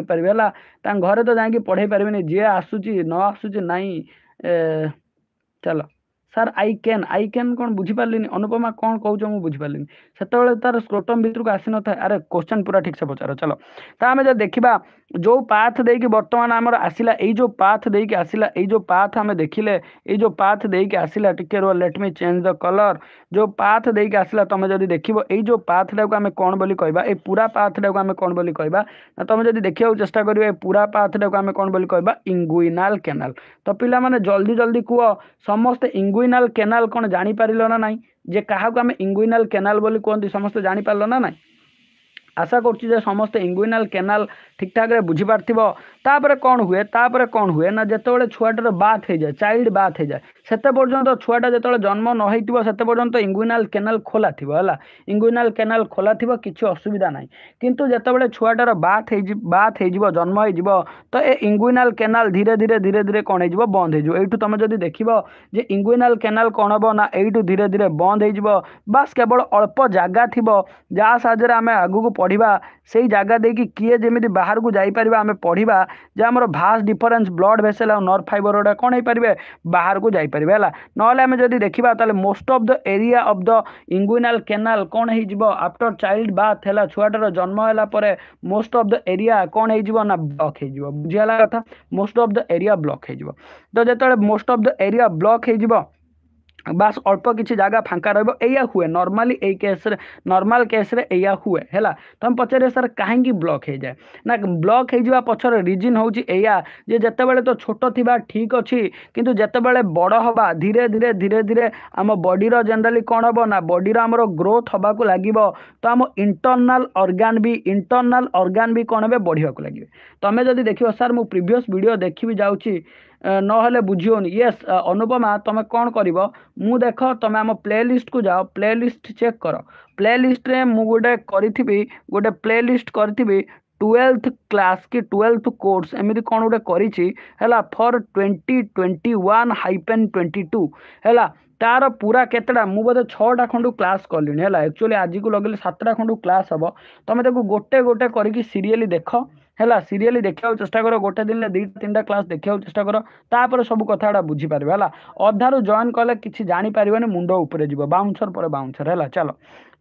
घरे तो जाए पढ़े पारे जी आसूची न आसूची नाई चलो सार आई कैन आई कैन कौन बुझीपाली अनुपमा कौन कौच मुझे बुझीपाली से तार स्क्रोटम भितर को आसी न था अरे क्वेश्चन पूरा ठीक से पचार चलो तो आम जब देखा जो पाथ दे कि बर्तमान आम आसला ये पाथ दे कि आसला ये पाथ आम देखिले ये पाथ दे कि आसला टिके रो let me change the colour जो पाथ दे कि आसला तुम जब देख यो पाथटा को आम कौन बोली कह पूरा पाथ को आम कौन बोली कह तुम जब देखा चेस्ट कर पूरा पाथटा को आम कौन बोली कह इंगुनाल कैनाल तो पिला जल्दी जल्दी कह समस्ते इंगुन ଇଙ୍ଗୁଇନାଲ କେନାଲ କ'ଣ ଜାଣିପାରିଲ ନା ନାହିଁ ଯେ କାହାକୁ ଆମେ ଇଙ୍ଗୁଇନାଲ କେନାଲ ବୋଲି କୁହନ୍ତି ସମସ୍ତେ ଜାଣିପାରିଲ ନା ନାହିଁ ଆଶା କରୁଛି ଯେ ସମସ୍ତେ ଇଙ୍ଗୁଇନାଲ କେନାଲ ଠିକ୍ ଠାକ୍ରେ ବୁଝିପାରିଥିବ ତାପରେ କ'ଣ ହୁଏ ତାପରେ କ'ଣ ହୁଏ ନା ଯେତେବେଳେ ଛୁଆଟାର ବାଥ୍ ହେଇଯାଏ ଚାଇଲ୍ଡ ବାଥ୍ ହେଇଯାଏ ସେତେ ପର୍ଯ୍ୟନ୍ତ ଛୁଆଟା ଯେତେବେଳେ ଜନ୍ମ ନ ହେଇଥିବ ସେତେ ପର୍ଯ୍ୟନ୍ତ ଇଙ୍ଗୁଇନାଲ କେନାଲ ଖୋଲା ଥିବ ହେଲା ଇଙ୍ଗୁଇନାଲ କେନାଲ ଖୋଲା ଥିବ କିଛି ଅସୁବିଧା ନାହିଁ କିନ୍ତୁ ଯେତେବେଳେ ଛୁଆଟାର ବାଥ୍ ହେଇଯିବ ବାଥ୍ ହେଇଯିବ ଜନ୍ମ ହେଇଯିବ ତ ଏ ଇଙ୍ଗୁଇନାଲ କେନାଲ ଧୀରେ ଧୀରେ ଧୀରେ ଧୀରେ କ'ଣ ହେଇଯିବ ବନ୍ଦ ହେଇଯିବ ଏଇଠୁ ତୁମେ ଯଦି ଦେଖିବ ଯେ ଇଙ୍ଗୁଇନାଲ କେନାଲ କ'ଣ ହେବ ନା ଏଇଠୁ ଧୀରେ ଧୀରେ ବନ୍ଦ ହେଇଯିବ ବାସ୍ କେବଳ ଅଳ୍ପ ଜାଗା ଥିବ ଯାହା ସାହାଯ୍ୟରେ ଆମେ ଆଗକୁ ପଢ଼ିବା ସେଇ ଜାଗା ଦେଇକି କିଏ ଯେମିତି ବାହାରକୁ ଯାଇପାରିବା ଆମେ ପଢ଼ିବା ଯେ ଆମର ଭାସ୍ ଡିଫରେନ୍ସ ବ୍ଲଡ଼ ଭେସେଲ ଆଉ ନର୍ଭ ଫାଇବର ଗୁଡ଼ା କ'ଣ ହେଇପାରିବେ ବାହାରକୁ ଯାଇପାରିବେ ହେଇପାରିବ ହେଲା ନହେଲେ ଆମେ ଯଦି ଦେଖିବା ତାହେଲେ most of the area of the inguinal canal କ'ଣ ହେଇଯିବ ଆଫ୍ଟର ଚାଇଲ୍ଡ ବାଥ୍ ହେଲା ଛୁଆଟାର ଜନ୍ମ ହେଲା ପରେ ମୋଷ୍ଟ ଅଫ୍ ଦ ଏରିଆ କ'ଣ ହେଇଯିବ ନା ବ୍ଲକ୍ ହେଇଯିବ ବୁଝିଗଲା କଥା most of the area block ହେଇଯିବ ତ ଯେତେବେଳେ most of the area block ହେଇଯିବ ବାସ୍ ଅଳ୍ପ କିଛି ଜାଗା ଫାଙ୍କା ରହିବ ଏଇଆ ହୁଏ ନର୍ମାଲି ଏଇ କେସ୍ରେ ନର୍ମାଲ କେସ୍ରେ ଏଇଆ ହୁଏ ହେଲା ତୁମେ ପଚାରିବ ସାର୍ କାହିଁକି ବ୍ଲକ୍ ହେଇଯାଏ ନା ବ୍ଲକ୍ ହେଇଯିବା ପଛରେ ରିଜିନ୍ ହେଉଛି ଏଇଆ ଯେ ଯେତେବେଳେ ତ ଛୋଟ ଥିବା ଠିକ୍ ଅଛି କିନ୍ତୁ ଯେତେବେଳେ ବଡ଼ ହେବା ଧୀରେ ଧୀରେ ଧୀରେ ଧୀରେ ଆମ ବଡ଼ିର ଜେନେରାଲି କ'ଣ ହେବ ନା ବଡ଼ିର ଆମର ଗ୍ରୋଥ୍ ହେବାକୁ ଲାଗିବ ତ ଆମ ଇଣ୍ଟର୍ନାଲ୍ ଅର୍ଗାନ୍ ବି ଇଣ୍ଟର୍ନାଲ୍ ଅର୍ଗାନ୍ ବି କ'ଣ ହେବେ ବଢ଼ିବାକୁ ଲାଗିବେ ତୁମେ ଯଦି ଦେଖିବ ସାର୍ ମୁଁ ପ୍ରିଭିୟସ୍ ଭିଡ଼ିଓ ଦେଖିବି ଯାଉଛି ନହେଲେ ବୁଝି ହେଉନି ୟେସ୍ ଅନୁପମା ତୁମେ କ'ଣ କରିବ ମୁଁ ଦେଖ ତୁମେ ଆମ ପ୍ଲେ ଲିଷ୍ଟକୁ ଯାଅ ପ୍ଲେ ଲିଷ୍ଟ ଚେକ୍ କର ପ୍ଲେ ଲିଷ୍ଟରେ ମୁଁ ଗୋଟେ କରିଥିବି ଗୋଟେ ପ୍ଲେ ଲିଷ୍ଟ କରିଥିବି ଟୁଏଲ୍ଥ କ୍ଲାସ୍ କି ଟୁଏଲ୍ଥ କୋର୍ସ ଏମିତି କ'ଣ ଗୋଟେ କରିଛି ହେଲା for twenty twenty one hyphen twenty two ହେଲା ତାର ପୁରା କେତେଟା ମୁଁ ବୋଧେ ଛଅଟା ଖଣ୍ଡୁ କ୍ଲାସ୍ କଲିଣି ହେଲା ଆକ୍ଚୁଆଲି ଆଜିକୁ ଲଗେଇଲେ ସାତଟା ଖଣ୍ଡୁ କ୍ଲାସ୍ ହେବ ତୁମେ ତାକୁ ଗୋଟେ ଗୋଟେ କରିକି ସିରିଏଲି ଦେଖ ହେଲା ସିରିଏଲି ଦେଖିବାକୁ ଚେଷ୍ଟା କର ଗୋଟେ ଦିନରେ ଦୁଇଟା ତିନିଟା କ୍ଲାସ୍ ଦେଖିବାକୁ ଚେଷ୍ଟା କର ତାପରେ ସବୁ କଥାଗୁଡ଼ା ବୁଝିପାରିବ ହେଲା ଅଧାରୁ ଜଏନ୍ କଲେ କିଛି ଜାଣିପାରିବନି ମୁଣ୍ଡ ଉପରେ ଯିବ ବାଉନ୍ସର ପରେ ବାଉନ୍ସର ହେଲା ଚାଲ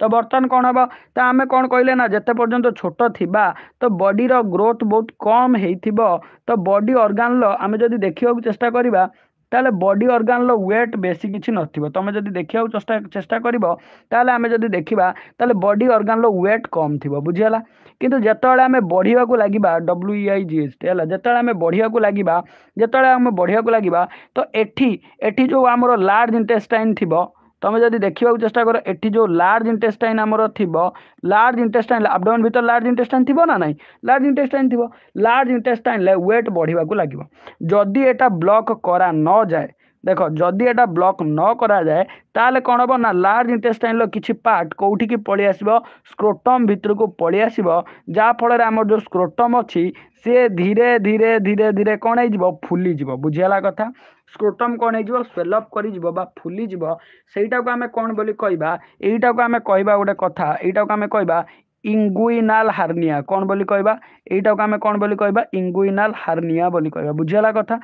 ତ ବର୍ତ୍ତମାନ କ'ଣ ହେବ ତ ଆମେ କ'ଣ କହିଲେ ନା ଯେତେ ପର୍ଯ୍ୟନ୍ତ ଛୋଟ ଥିବା ତ ବଡ଼ିର ଗ୍ରୋଥ୍ ବହୁତ କମ୍ ହେଇଥିବ ତ ବଡ଼ି ଅର୍ଗାନର ଆମେ ଯଦି ଦେଖିବାକୁ ଚେଷ୍ଟା କରିବା তাহলে বডি অর্গানর ওয়েট বেশি কিছু নথিব তুমি যদি দেখিବାକୁ চেষ্টা চেষ্টা କରିବ তাহলে ଆମେ ଯଦି ଦେଖିବା ତାହେଲେ ବଡି ଅର୍ଗାନର ୱେଟ୍ କମ୍ ଥିବ ବୁଝିହେଲା କିନ୍ତୁ ଯେତେବେଳେ ଆମେ ବଢ଼ିବାକୁ ଲାଗିବା W I G S T ହେଲା ଯେତେବେଳେ ଆମେ ବଢ଼ିବାକୁ ଲାଗିବା ଯେତେବେଳେ ଆମେ ବଢ଼ିବାକୁ ଲାଗିବା ତ ଏଠି ଏଠି ଯେଉଁ ଆମର ଲାର୍ଜ ଇଣ୍ଟେଷ୍ଟାଇନ୍ ଥିବ তুমি যদি দেখবাক চেষ্টা কর এটি যে লার্জ ইন্টেস্টাইন আমার থিব লার্জ ইন্টেস্টাইন আবডোমেন ভিতর লার্জ ইন্টেস্টাইন থিব না নাই লার্জ ইন্টেস্টাইন থিব লার্জ ইন্টেস্টাইনলে ওয়েট বড়িবাকু লাগিব যদি এটা ব্লক করা ন যায় দেখ যদি এটা ব্লক ন করা যায় তাহলে কোণ হব না লার্জ ইন্টেস্টাইনর কিছু পার্ট কোটিকি পড়ে আসব স্ক্রোটম ভিতরক পড়ে আসব যাফলের আমার যে স্ক্রোটম অছি সি ধীরে ধীরে ধীরে ধীরে কোণ হয়ে যাব ফুলি যাব বুঝিগালা কথা ସ୍କ୍ରୋଟମ୍ କ'ଣ ହେଇଯିବ ସ୍ୱେଲପ୍ କରିଯିବ ବା ଫୁଲିଯିବ ସେଇଟାକୁ ଆମେ କ'ଣ ବୋଲି କହିବା ଏଇଟାକୁ ଆମେ କହିବା ଗୋଟେ କଥା ଏଇଟାକୁ ଆମେ କହିବା ଇଙ୍ଗୁଇନାଲ ହାର୍ନିଆ କ'ଣ ବୋଲି କହିବା ଏଇଟାକୁ ଆମେ କ'ଣ ବୋଲି କହିବା ଇଙ୍ଗୁଇନାଲ ହାର୍ନିଆ ବୋଲି କହିବା ବୁଝିଗଲା କଥା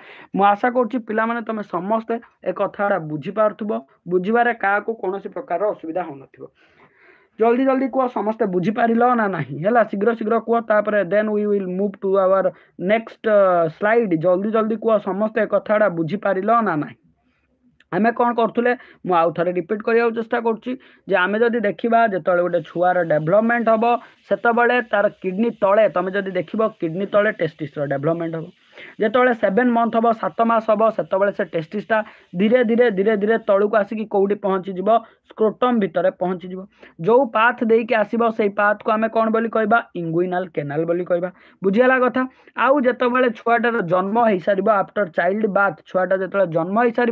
ମୁଁ ଆଶା କରୁଛି ପିଲାମାନେ ତୁମେ ସମସ୍ତେ ଏ କଥାଟା ବୁଝିପାରୁଥିବ ବୁଝିବାରେ କାହାକୁ କୌଣସି ପ୍ରକାରର ଅସୁବିଧା ହେଉନଥିବ ଜଲ୍ଦି ଜଲ୍ଦି କୁହ ସମସ୍ତେ ବୁଝିପାରିଲ ନା ନାହିଁ ହେଲା ଶୀଘ୍ର ଶୀଘ୍ର କୁହ ତାପରେ then we will move to our next slide ଜଲ୍ଦି ଜଲ୍ଦି କୁହ ସମସ୍ତେ କଥାଟା ବୁଝିପାରିଲ ନା ନାହିଁ ଆମେ କ'ଣ କରୁଥିଲେ ମୁଁ ଆଉ ଥରେ ରିପିଟ୍ କରିବାକୁ ଚେଷ୍ଟା କରୁଛି ଯେ ଆମେ ଯଦି ଦେଖିବା ଯେତେବେଳେ ଗୋଟେ ଛୁଆର ଡେଭଲପମେଣ୍ଟ ହେବ ସେତେବେଳେ ତାର କିଡ଼ନୀ ତଳେ ତୁମେ ଯଦି ଦେଖିବ କିଡ଼ନୀ ତଳେ ଟେଷ୍ଟିସ୍ର ଡେଭଲପମେଣ୍ଟ ହେବ जोबले सेवेन मंथ हम सात मस हम से टेस्टिसटा धीरे धीरे धीरे धीरे तौक आसिक कौटि पहुँची जब स्क्रोटम भितर पहुँची जो पाथ दे कि आसब से पाथ को आम कौन बोली कह इंगुनाल केनाल बोली कह बुझीगला कथ आउ जोबले छुआटार जन्म हो सार आफ्टर चाइल्ड बार्थ छुआटा जो जन्म हो सार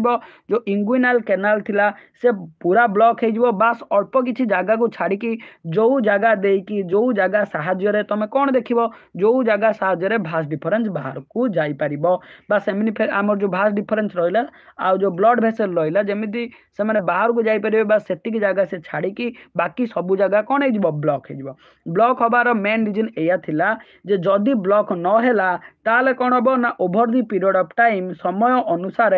जो इंगुनाल केनाल थिला से पूरा ब्लक हो बास अल्प किसी जगह को छाड़ी जो जगह दे कि जो जगह साहय तुम कौन देख जो जगह साहय भाष डिफरेन्स बाहर को जापर बामी फिर आम जो भाज डिफरेन्स रहा आज जो ब्लड भेसल रहा जमी से बाहर को जापर से जगह से छाड़ी बाकी सब जगह कौन हो ब्लक हो ब्लक हबार मेन रिजन या जदि ब्लक नाला ताले कौन हम ना over the period of time समय अनुसार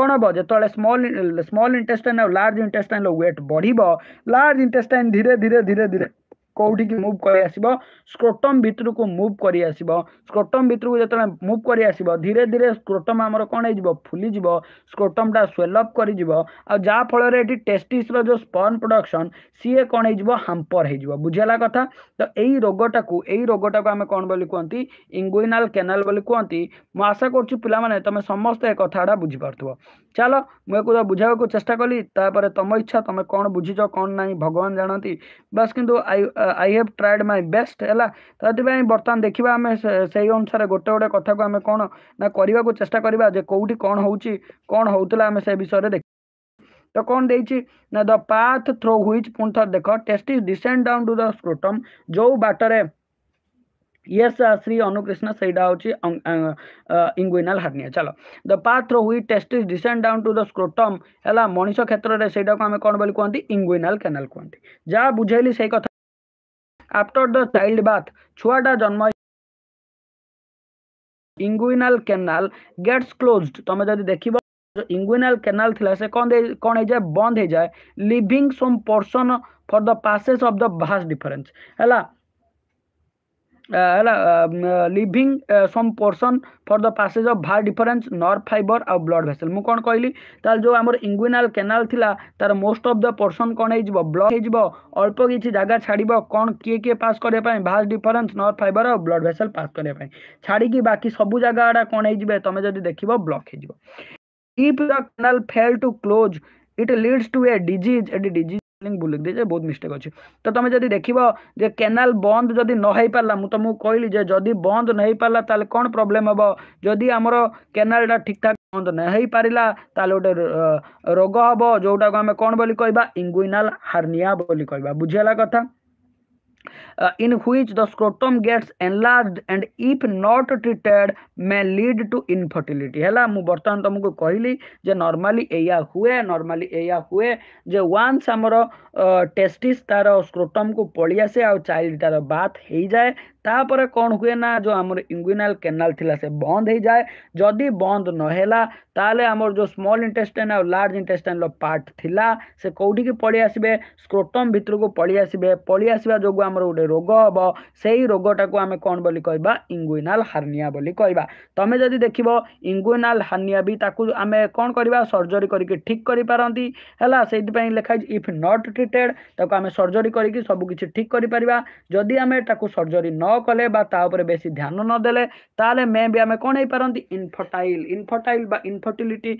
कौन हम जो स्मल स्मल इंटेस्टाइन और लार्ज इंटेस्टाइन वेट बढ़ लार्ज इंटेस्टाइन धीरे धीरे धीरे धीरे कौटी की मुव कर स्क्रोटम भितर को मुव कर स्क्रोटम भितर को जिते मुव कर धीरे धीरे स्क्रोटम आम कौन फुली स्क्रोटम टा स्वेलअप कर जहाँफल टेस्टिस जो स्पन प्रडक्शन सीए कौन हांपर हो बुझेगा कथ तो यही रोगटा को यही रोगटा को आम कौन बोली कहते इंगुइनाल केनाल कहते मुशा कर पाने तुम्हें समस्त एक कथा बुझीपार चल मुझे तो बुझाक चेस्टा कली तुम इच्छा तुम कौन बुझीच कौन ना भगवान जानती बस कि आई आई हाव ट्राएड माइ बेस्ट है बर्तमान देखा आम से अनुसार गोटे गोटे कथ को आम कौन ना करने को करवा कौटी कौन हो कौन होता आम से देख तो कौन दे द पाथ थ्रो हुई पुणर देख testes descend down to the scrotum जो बाटर यस श्री अनुकृष्ण सहीटा हूँ inguinal hernia the path through हुई testes descend down to the scrotum है मनीष क्षेत्र में सहीटा कौन बोली कहते इंगुइनाल कैनाल कहते जहाँ बुझेली से कथ আফটার দ্য চাইল্ড বাথ ଛୁଆଟା ଜନ୍ମ ଇଙ୍ଗୁଇନାଲ କେନାଲ ଗେଟ୍ସ କ୍ଲୋଜ୍ଡ ତମେ ଯଦି ଦେଖିବ ଇଙ୍ଗୁଇନାଲ କେନାଲ ଥିଲା ସେ କ'ଣ କ'ଣ ହେଇଯାଏ ବନ୍ଦ ହେଇଯାଏ leaving some portion for the passage of the vas deferens ହେଲା ହେଲା leaving some portion for the passage of vas deferens nerve fibre ଆଉ ବ୍ଲଡ୍ ଭେସେଲ୍ ମୁଁ କ'ଣ କହିଲି ତାହେଲେ ଯେଉଁ ଆମର ଇଙ୍ଗୁଇନାଲ କେନାଲ ଥିଲା ତାର ମୋଷ୍ଟ ଅଫ୍ ଦ ପୋର୍ସନ୍ କ'ଣ ହେଇଯିବ ବ୍ଲକ୍ ହେଇଯିବ ଅଳ୍ପ କିଛି ଜାଗା ଛାଡ଼ିବ କ'ଣ କିଏ କିଏ ପାସ୍ କରିବା ପାଇଁ ଭାର୍ ଡିଫରେନ୍ସ ନର୍ଭ ଫାଇବର ଆଉ ବ୍ଲଡ୍ ଭେସେଲ୍ ପାସ୍ କରିବା ପାଇଁ ଛାଡ଼ିକି ବାକି ସବୁ ଜାଗା ଗୁଡ଼ା କ'ଣ ହେଇଯିବେ ତମେ ଯଦି ଦେଖିବ ବ୍ଲକ୍ ହେଇଯିବ if the canal fail to close it leads to a disease and disease spelling ଭୁଲ ଲେଖିଦେଇଛି ବହୁତ ମିଷ୍ଟେକ୍ ଅଛି ତ ତୁମେ ଯଦି ଦେଖିବ ଯେ କେନାଲ ବନ୍ଦ ଯଦି ନ ହେଇପାରିଲା ମୁଁ ତୁମକୁ କହିଲି ଯେ ଯଦି ବନ୍ଦ ନ ହେଇପାରିଲା ତାହେଲେ କ'ଣ ପ୍ରୋବ୍ଲେମ୍ ହେବ ଯଦି ଆମର କେନାଲଟା ଠିକ୍ଠାକ୍ ବନ୍ଦ ନ ହେଇପାରିଲା ତାହେଲେ ଗୋଟେ ରୋଗ ହେବ ଯେଉଁଟାକୁ ଆମେ କ'ଣ ବୋଲି କହିବା ଇଙ୍ଗୁଇନାଲ ହାର୍ନିଆ ବୋଲି କହିବା ବୁଝିଗଲା କଥା uh, in which the scrotum gets enlarged and if not treated may lead to infertility ହେଲା ମୁଁ ବର୍ତ୍ତମାନ ତମକୁ କହିଲି ଯେ ନର୍ମାଲି ଏଇଆ ହୁଏ ନର୍ମାଲି ଏଇଆ ହୁଏ ଯେ ୱାନ୍ସ ଆମର ଟେଷ୍ଟିସ୍ ତାର ସ୍କ୍ରୋଟମ୍କୁ ପଳି ଆସେ ଆଉ ଚାଇଲ୍ଡ ତାର ବାଥ୍ ହେଇଯାଏ ତାପରେ କ'ଣ ହୁଏ ନା ଯେଉଁ ଆମର ଇଙ୍ଗୁଇନାଲ କେନାଲ ଥିଲା ସେ ବନ୍ଦ ହେଇଯାଏ ଯଦି ବନ୍ଦ ନହେଲା ତାହେଲେ ଆମର ଯେଉଁ ସ୍ମଲ୍ ଇଣ୍ଟେଷ୍ଟାଇନ୍ ଆଉ ଲାର୍ଜ ଇଣ୍ଟେଷ୍ଟାଇନ୍ର ପାର୍ଟ ଥିଲା ସେ କେଉଁଠିକି ପଳେଇ ଆସିବେ ସ୍କ୍ରୋଟମ୍ ଭିତରକୁ ପଳେଇ ଆସିବେ ପଳେଇ ଆସିବା ଯୋଗୁଁ ଆମର ଗୋଟେ ରୋଗ ହେବ ସେଇ ରୋଗଟାକୁ ଆମେ କ'ଣ ବୋଲି କହିବା ଇଙ୍ଗୁଇନାଲ ହାର୍ନିଆ ବୋଲି କହିବା ତମେ ଯଦି ଦେଖିବ ଇଙ୍ଗୁଇନାଲ ହାର୍ନିଆ ବି ତାକୁ ଆମେ କ'ଣ କରିବା ସର୍ଜରୀ କରିକି ଠିକ୍ କରିପାରନ୍ତି ହେଲା ସେଇଥିପାଇଁ ଲେଖା ହେଇଛି ଇଫ୍ ନଟ୍ ଟ୍ରିଟେଡ଼୍ ତାକୁ ଆମେ ସର୍ଜରୀ କରିକି ସବୁକିଛି ଠିକ୍ କରିପାରିବା ଯଦି ଆମେ ତାକୁ ସର୍ଜରୀ ନ कले बेस ध्यान नदे मे भी आम कौन है पारती इनफर्टाइल इनफर्टाइल इनफर्टिलिटी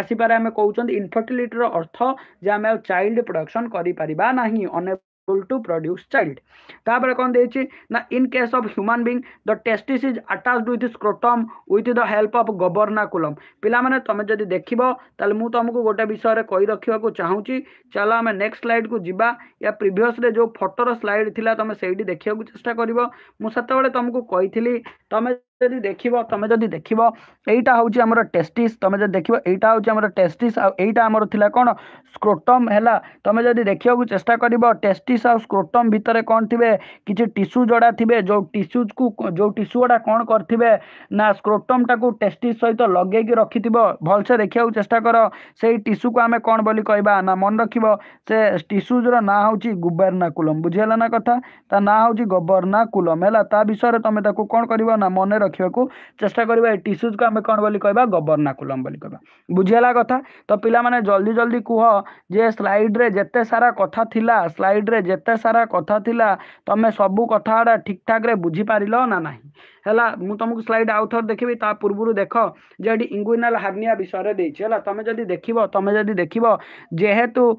आसपारे आम कौन इनफर्टिलिटर अर्थ जो आम चाइल्ड प्रडक्शन करना to produce child tapare kon deichi na in case of human being the testis is attached with scrotum with the help of gobernaculum pila mane tome jadi dekhibo tal mu tumku gota bisay re koi rakhiba ku chahuchi chala ame next slide ku jiba ya previous re jo photo ro slide thila tome seiti dekhiba ku chesta karibo mu setbele tumku कहली तुम যদি দেখিব তুমি যদি দেখিব এইটা হচ্ছে আমার টেস্টিস তুমি যদি দেখিব এইটা হচ্ছে আমার টেস্টিস আইটা আমার লা কোণ স্ক্রোটম হেলা তুমি যদি দেখিবা চেষ্টা করিব টেস্টিস আর স্ক্রোটম ভিতরে কোণ থিবে কিছু টিস্যু জড়া থিবে যে টিস্যু কু যে টিস্যু গুড়া কোণ করথিবে না স্ক্রোটমটা কু টেস্টিস সহিত লগাইকি রখিথিব ভালসে দেখিবা চেষ্টা কর সেই টিস্যু কু আমি কোণ বলি কইবা না মন রাখিব সে টিস্যুজর না হচ্ছে গুবার্নাকুলম বুঝি হেলা না কথা তা না হচ্ছে গবর্নাকুলম হেলা তা বিষয়ে তুমি তাকে কোণ করিব না মনে রাখ रखा चेस्टा करूज को आम कौन बोली कह गर्नाकुलम कह बुझेगा कथा तो पाने जल्दी जल्दी कह जे स्लाइड्रे जिते सारा कथा थिला स्लाइड्रे जिते सारा कथा थिला सब कथा ठीक ठाक बुझीपार ना ना है मुझक स्लाइड आउ थर देखी ता पूर्व देख जो इंगुइनाल हार्निया विषय देखिए तुम्हें जदि देख तुम्हें जदि देख जेहेतु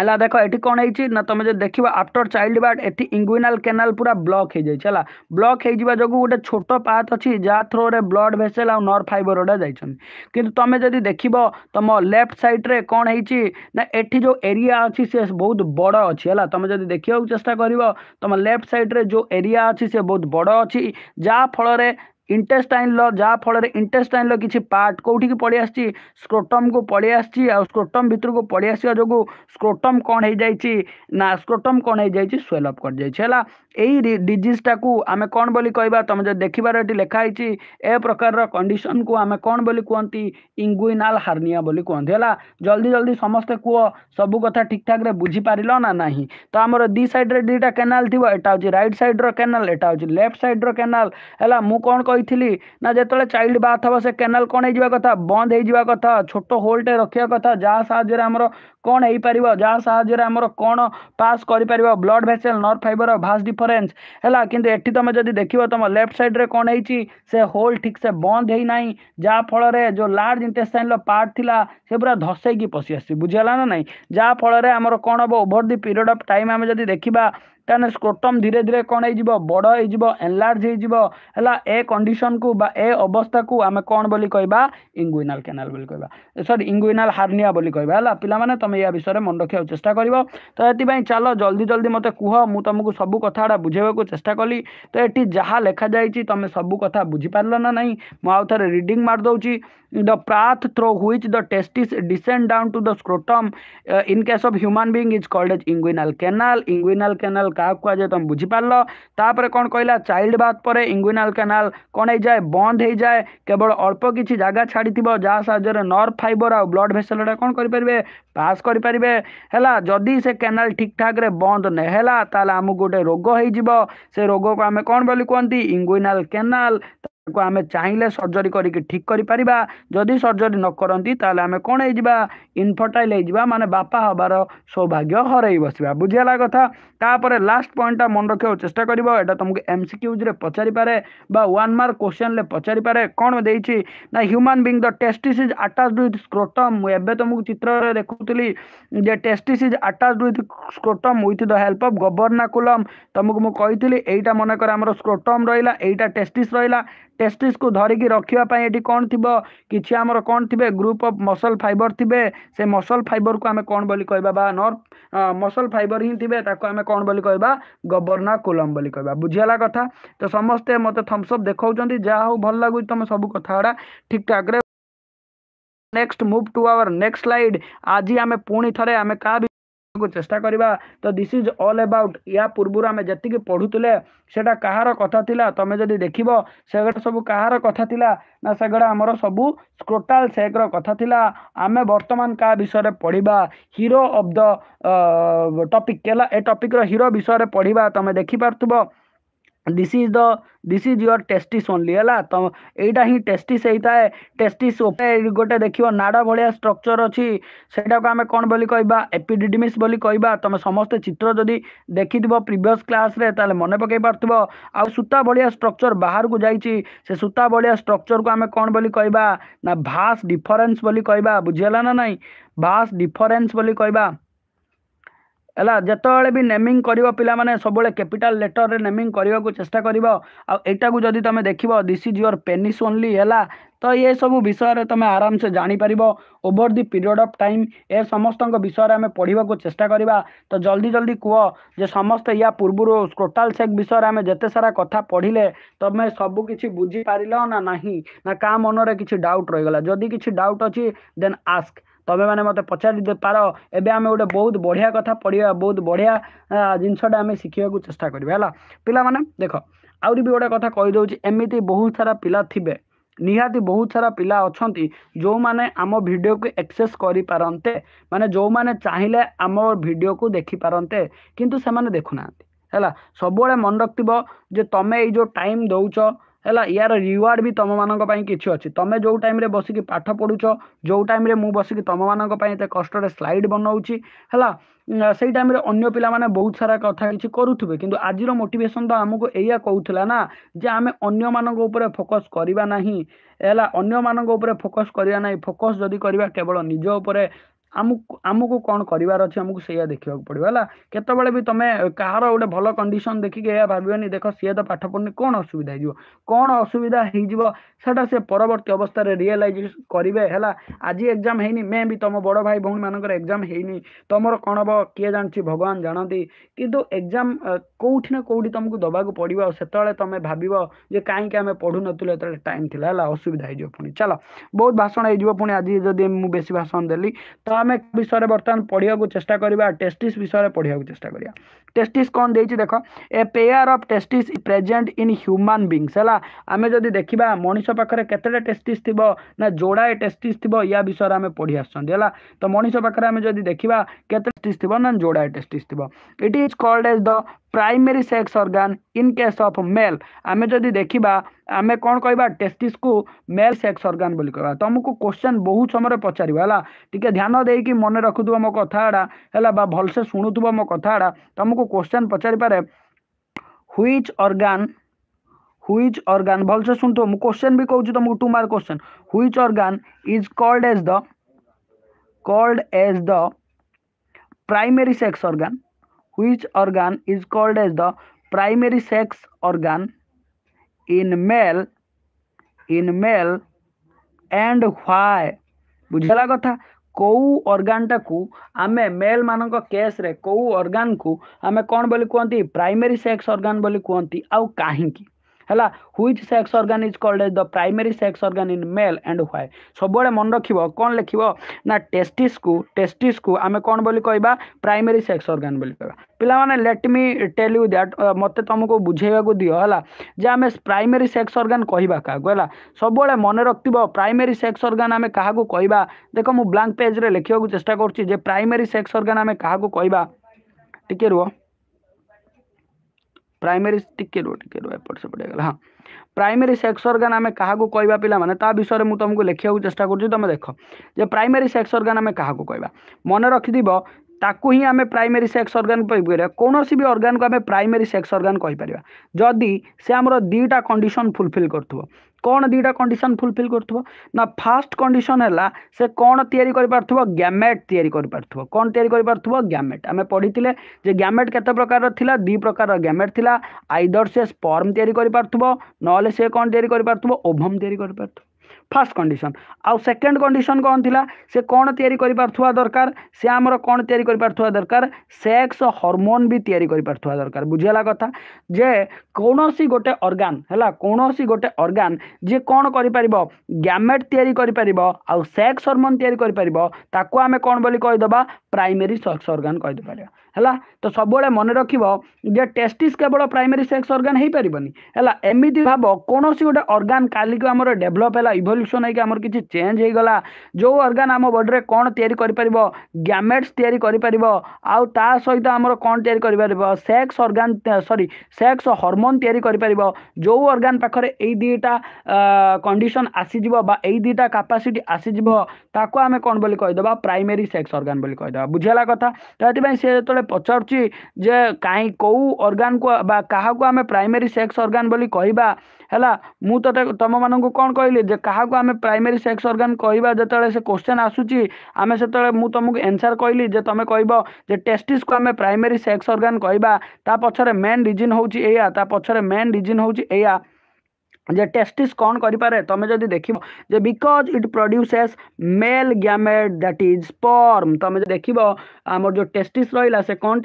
ହେଲା ଦେଖ ଏଠି କ'ଣ ହେଇଛି ନା ତମେ ଯଦି ଦେଖିବ ଆଫ୍ଟର ଚାଇଲ୍ଡ ବାର୍ଡ ଏଠି ଇଙ୍ଗୁଇନାଲ କେନାଲ ପୁରା ବ୍ଲକ୍ ହେଇଯାଇଛି ହେଲା ବ୍ଲକ୍ ହେଇଯିବା ଯୋଗୁଁ ଗୋଟେ ଛୋଟ ପାଥ୍ ଅଛି ଯାହା ଥ୍ରୋରେ ବ୍ଲଡ଼ ଭେସେଲ ଆଉ ନର୍ ଫାଇବର ଗୁଡ଼ା ଯାଇଛନ୍ତି କିନ୍ତୁ ତମେ ଯଦି ଦେଖିବ ତମ ଲେଫ୍ଟ ସାଇଡ଼ରେ କ'ଣ ହେଇଛି ନା ଏଠି ଯେଉଁ ଏରିଆ ଅଛି ସେ ବହୁତ ବଡ଼ ଅଛି ହେଲା ତମେ ଯଦି ଦେଖିବାକୁ ଚେଷ୍ଟା କରିବ ତମ ଲେଫ୍ଟ ସାଇଡ଼ରେ ଯେଉଁ ଏରିଆ ଅଛି ସେ ବହୁତ ବଡ଼ ଅଛି ଯାହାଫଳରେ ইন্টেস্টাইন ল ଯାହା ଫଳରେ ଇଣ୍ଟେଷ୍ଟାଇନ୍ ର କିଛି ପାର୍ଟ କେଉଁଠିକି ପଳେଇ ଆସିଛି ସ୍କ୍ରୋଟମ୍କୁ ପଳେଇ ଆସିଛି ଆଉ ସ୍କ୍ରୋଟମ୍ ଭିତରକୁ ପଳେଇ ଆସିବା ଯୋଗୁଁ ସ୍କ୍ରୋଟମ୍ କ'ଣ ହେଇଯାଇଛି ନା ସ୍କ୍ରୋଟମ୍ କ'ଣ ହେଇଯାଇଛି ସ୍ୱେଲଅପ୍ କରିଯାଇଛି ହେଲା यही डिजिजटा को आम कौन बोली कह तुम जो देखार ये लिखाई ए प्रकार कंडीशन को आम कौन बोली कहते इंगुइनाल हारनिया कहते हैं जल्दी जल्दी समस्ते कह सब कथा ठीक ठाक बुझीपार ना ना तो आम दी सैड्रे दीटा केनाल थी एटा हो रईट सैड्र केनाल एटा हो लेफ्ट सैड्र केनाल है मुँह कौन कही ना जो चाइल्ड बाथ हे से केल कौन होता बंद होता छोट होल्टे रखा कथ जहाँ साहब କ'ଣ ହେଇପାରିବ ଯାହା ସାହାଯ୍ୟରେ ଆମର କ'ଣ ପାସ୍ କରିପାରିବ blood vessel nerve fibre vas deferens ହେଲା କିନ୍ତୁ ଏଠି ତୁମେ ଯଦି ଦେଖିବ ତୁମ ଲେଫ୍ଟ ସାଇଡ଼୍ରେ କ'ଣ ହେଇଛି ସେ ହୋଲ୍ ଠିକ୍ ସେ ବନ୍ଦ ହେଇନାହିଁ ଯାହାଫଳରେ ଯେଉଁ ଲାର୍ଜ ଇଣ୍ଟେଷ୍ଟାଇନ୍ର ପାର୍ଟ ଥିଲା ସେ ପୁରା ଧସେଇକି ପଶି ଆସିଛି ବୁଝିହେଲା ନା ନାହିଁ ଯାହାଫଳରେ ଆମର କ'ଣ ହେବ over the period of time ଆମେ ଯଦି ଦେଖିବା କାରଣ ସ୍କ୍ରୋଟମ୍ ଧୀରେ ଧୀରେ କ'ଣ ହେଇଯିବ ବଡ଼ ହେଇଯିବ ଏନଲାର୍ଜ ହେଇଯିବ ହେଲା ଏ କଣ୍ଡିସନକୁ ବା ଏ ଅବସ୍ଥାକୁ ଆମେ କ'ଣ ବୋଲି କହିବା ଇଙ୍ଗୁଇନାଲ୍ କେନାଲ ବୋଲି କହିବା ସରି ଇଙ୍ଗୁଇନାଲ୍ ହାର୍ନିଆ ବୋଲି କହିବା ହେଲା ପିଲାମାନେ ତମେ ଏହା ବିଷୟରେ ମନେ ରଖିବାକୁ ଚେଷ୍ଟା କରିବ ତ ଏଥିପାଇଁ ଚାଲ ଜଲ୍ଦି ଜଲ୍ଦି ମୋତେ କୁହ ମୁଁ ତମକୁ ସବୁ କଥାଗୁଡ଼ା ବୁଝେଇବାକୁ ଚେଷ୍ଟା କଲି ତ ଏଠି ଯାହା ଲେଖାଯାଇଛି ତମେ ସବୁ କଥା ବୁଝିପାରିଲ ନା ନାହିଁ ମୁଁ ଆଉ ଥରେ ରିଡିଂ ମାରିଦେଉଛି the path through which the testes descend down to the scrotum uh, in case of human being is called as inguinal canal inguinal canal କାହାକୁ କୁହାଯାଏ ତୁମେ ବୁଝିପାରିଲ ତାପରେ କ'ଣ କହିଲା ଚାଇଲ୍ଡ ବାଥ୍ ପରେ ଇଙ୍ଗୁଇନାଲ୍ କେନାଲ୍ କ'ଣ ହେଇଯାଏ ବନ୍ଦ ହେଇଯାଏ କେବଳ ଅଳ୍ପ କିଛି ଜାଗା ଛାଡ଼ିଥିବ ଯାହା ସାହାଯ୍ୟରେ ନର୍ଭ ଫାଇବର ଆଉ ବ୍ଲଡ଼ ଭେସଲ୍ଟା କ'ଣ କରିପାରିବେ ପାସ୍ କରିପାରିବେ ହେଲା ଯଦି ସେ କେନାଲ୍ ଠିକ୍ ଠାକ୍ରେ ବନ୍ଦ ନ ହେଲା ତାହେଲେ ଆମକୁ ଗୋଟେ ରୋଗ ହେଇଯିବ ସେ ରୋଗକୁ ଆମେ କ'ଣ ବୋଲି କୁହନ୍ତି ଇଙ୍ଗୁଇନାଲ୍ କେନାଲ୍ ତାକୁ ଆମେ ଚାହିଁଲେ ସର୍ଜରୀ କରିକି ଠିକ୍ କରିପାରିବା ଯଦି ସର୍ଜରୀ ନ କରନ୍ତି ତାହେଲେ ଆମେ କ'ଣ ହେଇଯିବା ଇନଫର୍ଟାଇଲ୍ ହେଇଯିବା ମାନେ ବାପା ହେବାର ସୌଭାଗ୍ୟ ହରେଇ ବସିବା ବୁଝିଗଲା କଥା ତାପରେ ଲାଷ୍ଟ ପଏଣ୍ଟଟା ମନେ ରଖିବାକୁ ଚେଷ୍ଟା କରିବ ଏଇଟା ତୁମକୁ ଏମ୍ ସି କ୍ୟୁଜ୍ରେ ପଚାରିପାରେ ବା ୱାନ୍ ମାର୍କ କୋଶ୍ଚିନ୍ରେ ପଚାରିପାରେ କ'ଣ ଦେଇଛି ନା human being the testis is attach with scrotum ମୁଁ ଏବେ ତୁମକୁ ଚିତ୍ରରେ ଦେଖୁଥିଲି ଯେ testis is attach with scrotum with the help of ଗଭର୍ଣ୍ଣାକୁଲମ୍ ତୁମକୁ ମୁଁ କହିଥିଲି ଏଇଟା ମନେକର ଆମର ସ୍କ୍ରୋଟମ୍ ରହିଲା ଏଇଟା ଟେଷ୍ଟିସ୍ ରହିଲା टेस्टिस को धरिकी रखापी कौन थी किसी आमर कौन थे ग्रुप अफ मसल फाइबर थे से मसल फाइबर को आम कौन बोली कह नर्व मसल फाइबर ही थे आम कौन बोली कह गना कोलम कह बुझेगा कथ तो समस्ते मत थम्सअप देखा जहा हूँ भल लगुच तुम सब कथा ठीक ठाक next move to our next slide आज आम पुणी थे आम क्या କରିବାକୁ ଚେଷ୍ଟା କରିବା ତ ଦିସ୍ ଇଜ୍ ଅଲ୍ ଏବାଉଟ୍ ୟା ପୂର୍ବରୁ ଆମେ ଯେତିକି ପଢ଼ୁଥିଲେ ସେଇଟା କାହାର କଥା ଥିଲା ତୁମେ ଯଦି ଦେଖିବ ସେଗୁଡ଼ା ସବୁ କାହାର କଥା ଥିଲା ନା ସେଗୁଡ଼ା ଆମର ସବୁ ସ୍କ୍ରୋଟାଲ ସେକ୍ର କଥା ଥିଲା ଆମେ ବର୍ତ୍ତମାନ କାହା ବିଷୟରେ ପଢ଼ିବା ହିରୋ ଅଫ୍ ଦ ଟପିକ୍ ହେଲା ଏ ଟପିକ୍ର ହିରୋ ବିଷୟରେ ପଢ଼ିବା ତୁମେ ଦେଖିପାରୁଥିବ this is the this is your testis only है तुम यहाँ हिं टेस्टिस होता है टेस्टिस गोटे देखियो नाड़ भाया स्ट्रक्चर अच्छी सेटा को आम कौन बोली कह एपिडिडमिस बोली कह तुम समस्त चित्र जदि देखिथ प्रिभस क्लास मन पकई पार आ सूता भाया स्ट्रक्चर बाहर को जाइए से सूता भाया स्ट्रक्चर को आम कौन बोली कह भास डिफरेन्स बोली कह बुझीगला ना ना भास डिफरेन्स बोली कह ହେଲା ଯେତେବେଳେ ବି ନେମିଂ କରିବ ପିଲାମାନେ ସବୁବେଳେ କ୍ୟାପିଟାଲ ଲେଟରରେ ନେମିଂ କରିବାକୁ ଚେଷ୍ଟା କରିବ ଆଉ ଏଇଟାକୁ ଯଦି ତୁମେ ଦେଖିବ this is your penis only ହେଲା ତ ଏସବୁ ବିଷୟରେ ତୁମେ ଆରାମସେ ଜାଣିପାରିବ over the period of time ଏ ସମସ୍ତଙ୍କ ବିଷୟରେ ଆମେ ପଢ଼ିବାକୁ ଚେଷ୍ଟା କରିବା ତ ଜଲ୍ଦି ଜଲ୍ଦି କୁହ ଯେ ସମସ୍ତେ ୟା ପୂର୍ବରୁ ସ୍କ୍ରୋଟାଲ୍ ସେକ୍ ବିଷୟରେ ଆମେ ଯେତେ ସାରା କଥା ପଢ଼ିଲେ ତୁମେ ସବୁ କିଛି ବୁଝିପାରିଲ ନା ନାହିଁ ନା କାହା ମନରେ କିଛି ଡାଉଟ୍ ରହିଗଲା ଯଦି କିଛି ଡାଉଟ୍ ଅଛି ଦେନ୍ ଆସ୍କ ତୁମେମାନେ ମୋତେ ପଚାରି ପାର ଏବେ ଆମେ ଗୋଟେ ବହୁତ ବଢ଼ିଆ କଥା ପଢ଼ିବା ବହୁତ ବଢ଼ିଆ ଜିନିଷଟା ଆମେ ଶିଖିବାକୁ ଚେଷ୍ଟା କରିବା ହେଲା ପିଲାମାନେ ଦେଖ ଆହୁରି ବି ଗୋଟେ କଥା କହିଦେଉଛି ଏମିତି ବହୁତ ସାରା ପିଲା ଥିବେ ନିହାତି ବହୁତ ସାରା ପିଲା ଅଛନ୍ତି ଯେଉଁମାନେ ଆମ ଭିଡ଼ିଓକୁ ଏକ୍ସେସ୍ କରିପାରନ୍ତେ ମାନେ ଯେଉଁମାନେ ଚାହିଁଲେ ଆମ ଭିଡ଼ିଓକୁ ଦେଖିପାରନ୍ତେ କିନ୍ତୁ ସେମାନେ ଦେଖୁନାହାନ୍ତି ହେଲା ସବୁବେଳେ ମନେ ରଖିଥିବ ଯେ ତମେ ଏଇ ଯେଉଁ ଟାଇମ୍ ଦେଉଛ ହେଲା ୟାର ରିୱାର୍ଡ଼ ବି ତୁମମାନଙ୍କ ପାଇଁ କିଛି ଅଛି ତୁମେ ଯେଉଁ ଟାଇମ୍ରେ ବସିକି ପାଠ ପଢ଼ୁଛ ଯେଉଁ ଟାଇମ୍ରେ ମୁଁ ବସିକି ତୁମମାନଙ୍କ ପାଇଁ ଏତେ କଷ୍ଟରେ ସ୍ଲାଇଡ଼୍ ବନାଉଛି ହେଲା ସେଇ ଟାଇମ୍ରେ ଅନ୍ୟ ପିଲାମାନେ ବହୁତ ସାରା କଥା କିଛି କରୁଥିବେ କିନ୍ତୁ ଆଜିର ମୋଟିଭେସନ୍ ତ ଆମକୁ ଏଇଆ କହୁଥିଲା ନା ଯେ ଆମେ ଅନ୍ୟମାନଙ୍କ ଉପରେ ଫୋକସ୍ କରିବା ନାହିଁ ହେଲା ଅନ୍ୟମାନଙ୍କ ଉପରେ ଫୋକସ୍ କରିବା ନାହିଁ ଫୋକସ୍ ଯଦି କରିବା କେବଳ ନିଜ ଉପରେ ଆମକୁ ଆମକୁ କ'ଣ କରିବାର ଅଛି ଆମକୁ ସେଇଆ ଦେଖିବାକୁ ପଡିବ ହେଲା କେତେବେଳେ ବି ତମେ କାହାର ଗୋଟେ ଭଲ କଣ୍ଡିସନ ଦେଖିକି ଏହା ଭାବିବନି ଦେଖ ସିଏ ତ ପାଠ ପଢୁନି କ'ଣ ଅସୁବିଧା ହେଇଯିବ କ'ଣ ଅସୁବିଧା ହେଇଯିବ ସେଟା ସେ ପରବର୍ତ୍ତୀ ଅବସ୍ଥାରେ ରିଏଲାଇଜେସନ କରିବେ ହେଲା ଆଜି ଏକ୍ଜାମ ହେଇନି ମେ ବି ତମ ବଡ଼ ଭାଇ ଭଉଣୀ ମାନଙ୍କର ଏକ୍ଜାମ ହେଇନି ତମର କ'ଣ ହବ କିଏ ଜାଣିଛି ଭଗବାନ ଜାଣନ୍ତି କିନ୍ତୁ ଏକ୍ଜାମ କୋଉଠି ନା କୋଉଠି ତମକୁ ଦେବାକୁ ପଡିବ ଆଉ ସେତେବେଳେ ତମେ ଭାବିବ ଯେ କାହିଁକି ଆମେ ପଢୁନଥିଲୁ ଯେତେବେଳେ ଟାଇମ୍ ଥିଲା ହେଲା ଅସୁବିଧା ହେଇଯିବ ପୁଣି ଚାଲ ବହୁତ ଭାଷଣ ହେଇଯିବ ପୁଣି ଆଜି ଯଦି ମୁଁ ବେଶୀ ଭାଷଣ ଦେଲି ତ economic ବିଷୟରେ ବର୍ତ୍ତମାନ ପଢିବାକୁ ଚେଷ୍ଟା କରିବା ଟେଷ୍ଟିସ୍ ବିଷୟରେ ପଢିବାକୁ ଚେଷ୍ଟା କରିବା ଟେଷ୍ଟିସ୍ କ'ଣ ଦେଇଛି ଦେଖ a pair of testis present in human beings ହେଲା ଆମେ ଯଦି ଦେଖିବା ମଣିଷ ପାଖରେ କେତେଟା ଟେଷ୍ଟିସ୍ ଥିବ ନା ଯୋଡ଼ାଏ ଟେଷ୍ଟିସ୍ ଥିବ ୟା ବିଷୟରେ ଆମେ ପଢି ଆସୁଛନ୍ତି ହେଲା ତ ମଣିଷ ପାଖରେ ଆମେ ଯଦି ଦେଖିବା କେତେ ଟେଷ୍ଟିସ୍ ଥିବ ନା ଯୋଡ଼ାଏ ଟେଷ୍ଟିସ୍ ଥିବ it is called as the primary sex organ in case of male आम जदि देखा आम कौन कह टेस्टिस को मेल सेक्स अर्गान बोली कह तुमको क्वेश्चन बहुत समय पचार है ध्यान दे कि मन रखु मो कथा है भलसे शुणु मो कथा तुमको क्वेश्चन पचारिपे पारे अर्गान ह्विच अर्गान भलसे शुणु मुझे क्वेश्चन भी कौच तुमको two mark question which organ is called as the called as the primary sex organ which organ is called as the primary sex organ in male in male and why बुझेला कथा कौ अर्गानटा को आम mail मान case कौ organ को आम कौन बोली कहते प्राइमरी सेक्स अर्गान बोली कहते आउ काही है which sex organ is called as the primary sex organ in male and why सब मन रख कौन लिख ना टेस्टिस को टेस्टिस को आम कौन बोली कह प्राइमेरी सेक्स अर्गान कह पाने let me tell you that मत तुमको बुझेवा दि है जे आम प्राइमेरी सेक्स अर्गान कह क्या सब मन रख प्राइमेरी सेक्स अर्गान आम क्या कह देख मु ब्लां पेज्रे लिखा चेस्टा कर प्राइमेरी सेक्स अर्गान आम क्या कह टे रुह प्राइमरी टिके रो टिके रो एपट से पड़ेगा हाँ प्राइमरी सेक्स अर्गान आम क्या कहवा पाने ता विषय मुझे तुमको लिखा चेस्ट कर देख जे प्राइमेरी सेक्स अर्गान आम क्या कह मन रखिद ତାକୁ ହିଁ ଆମେ ପ୍ରାଇମେରୀ ସେକ୍ସ ଅର୍ଗାନ କହିପାରିବା କୌଣସି ବି ଅର୍ଗାନକୁ ଆମେ ପ୍ରାଇମେରୀ ସେକ୍ସ ଅର୍ଗାନ କହିପାରିବା ଯଦି ସେ ଆମର ଦୁଇଟା କଣ୍ଡିସନ୍ ଫୁଲଫିଲ୍ କରୁଥିବ କ'ଣ ଦୁଇଟା କଣ୍ଡିସନ୍ ଫୁଲଫିଲ୍ କରୁଥିବ ନା ଫାଷ୍ଟ କଣ୍ଡିସନ୍ ହେଲା ସେ କ'ଣ ତିଆରି କରିପାରୁଥିବ ଗ୍ୟାମେଟ୍ ତିଆରି କରିପାରୁଥିବ କ'ଣ ତିଆରି କରିପାରୁଥିବ ଗ୍ୟାମେଟ୍ ଆମେ ପଢ଼ିଥିଲେ ଯେ ଗ୍ୟାମେଟ୍ କେତେ ପ୍ରକାରର ଥିଲା ଦୁଇ ପ୍ରକାରର ଗ୍ୟାମେଟ୍ ଥିଲା ଆଇଦର୍ ସେ ସ୍ପର୍ମ ତିଆରି କରିପାରୁଥିବ ନହେଲେ ସେ କ'ଣ ତିଆରି କରିପାରୁଥିବ ଓଭମ୍ ତିଆରି କରିପାରୁଥିବ ফার্স্ট কন্ডিশন আউ সেকেন্ড কন্ডিশন কম লা সে কোণ তৈরি করে পুয়া দরকার সে আমার কোণ তৈরি করে পুয়া দরকার সেক্স হরমোন বি তৈরি করে পুয়া দরকার বুঝিলা কথা যে কৌশি গোটে অর্গান হল কৌশি গোটে অর্গান যে কোণ করে পাব গ্যামেট তৈরি করে পাব আউ সেক্স হরমোন তৈরি করে পাব তাকে আমি কোণ বলে কইদবা প্রাইমেরি সেক্স অর্গান কইদে পারিবা ହେଲା ତ ସବୁବେଳେ ମନେ ରଖିବ ଯେ ଟେଷ୍ଟିସ୍ କେବଳ ପ୍ରାଇମେରୀ ସେକ୍ସ ଅର୍ଗାନ ହେଇପାରିବନି ହେଲା ଏମିତି ଭାବ କୌଣସି ଗୋଟେ ଅର୍ଗାନ କାଲିକୁ ଆମର ଡେଭଲପ୍ ହେଲା ଇଭଲ୍ୟୁସନ୍ ହେଇକି ଆମର କିଛି ଚେଞ୍ଜ ହେଇଗଲା ଯେଉଁ ଅର୍ଗାନ ଆମ ବଡ଼ିରେ କ'ଣ ତିଆରି କରିପାରିବ ଗ୍ୟାମେଟ୍ସ ତିଆରି କରିପାରିବ ଆଉ ତା ସହିତ ଆମର କ'ଣ ତିଆରି କରିପାରିବ sex organ sorry sex hormone ତିଆରି କରିପାରିବ ଯେଉଁ ଅର୍ଗାନ ପାଖରେ ଏଇ ଦୁଇଟା କଣ୍ଡିସନ୍ ଆସିଯିବ ବା ଏଇ ଦୁଇଟା କାପାସିଟି ଆସିଯିବ ତାକୁ ଆମେ କ'ଣ ବୋଲି କହିଦେବା ପ୍ରାଇମେରୀ ସେକ୍ସ ଅର୍ଗାନ ବୋଲି କହିଦେବା ବୁଝିଗଲା କଥା ତ ସେଥିପାଇଁ ସେ ଯେତେବେଳେ ଯେତେବେଳେ ପଚାରୁଛି ଯେ କାହିଁ କେଉଁ ଅର୍ଗାନକୁ ବା କାହାକୁ ଆମେ ପ୍ରାଇମେରୀ ସେକ୍ସ ଅର୍ଗାନ ବୋଲି କହିବା ହେଲା ମୁଁ ତତେ ତୁମମାନଙ୍କୁ କ'ଣ କହିଲି ଯେ କାହାକୁ ଆମେ ପ୍ରାଇମେରୀ ସେକ୍ସ ଅର୍ଗାନ କହିବା ଯେତେବେଳେ ସେ କୋଶ୍ଚେନ୍ ଆସୁଛି ଆମେ ସେତେବେଳେ ମୁଁ ତୁମକୁ ଏନ୍ସାର୍ କହିଲି ଯେ ତୁମେ କହିବ ଯେ ଟେଷ୍ଟିସ୍କୁ ଆମେ ପ୍ରାଇମେରୀ ସେକ୍ସ ଅର୍ଗାନ କହିବା ତା ପଛରେ ମେନ୍ ରିଜିନ୍ ହେଉଛି ଏଇଆ ତା ପଛରେ ମେନ୍ ରିଜିନ୍ ହେଉଛି ଏଇଆ जे टेस्टिस कौन कर करें तुम्हें जब देख because it produces male gamete that is sperm तुम जो देख आम जो टेस्टिस रहा से कौन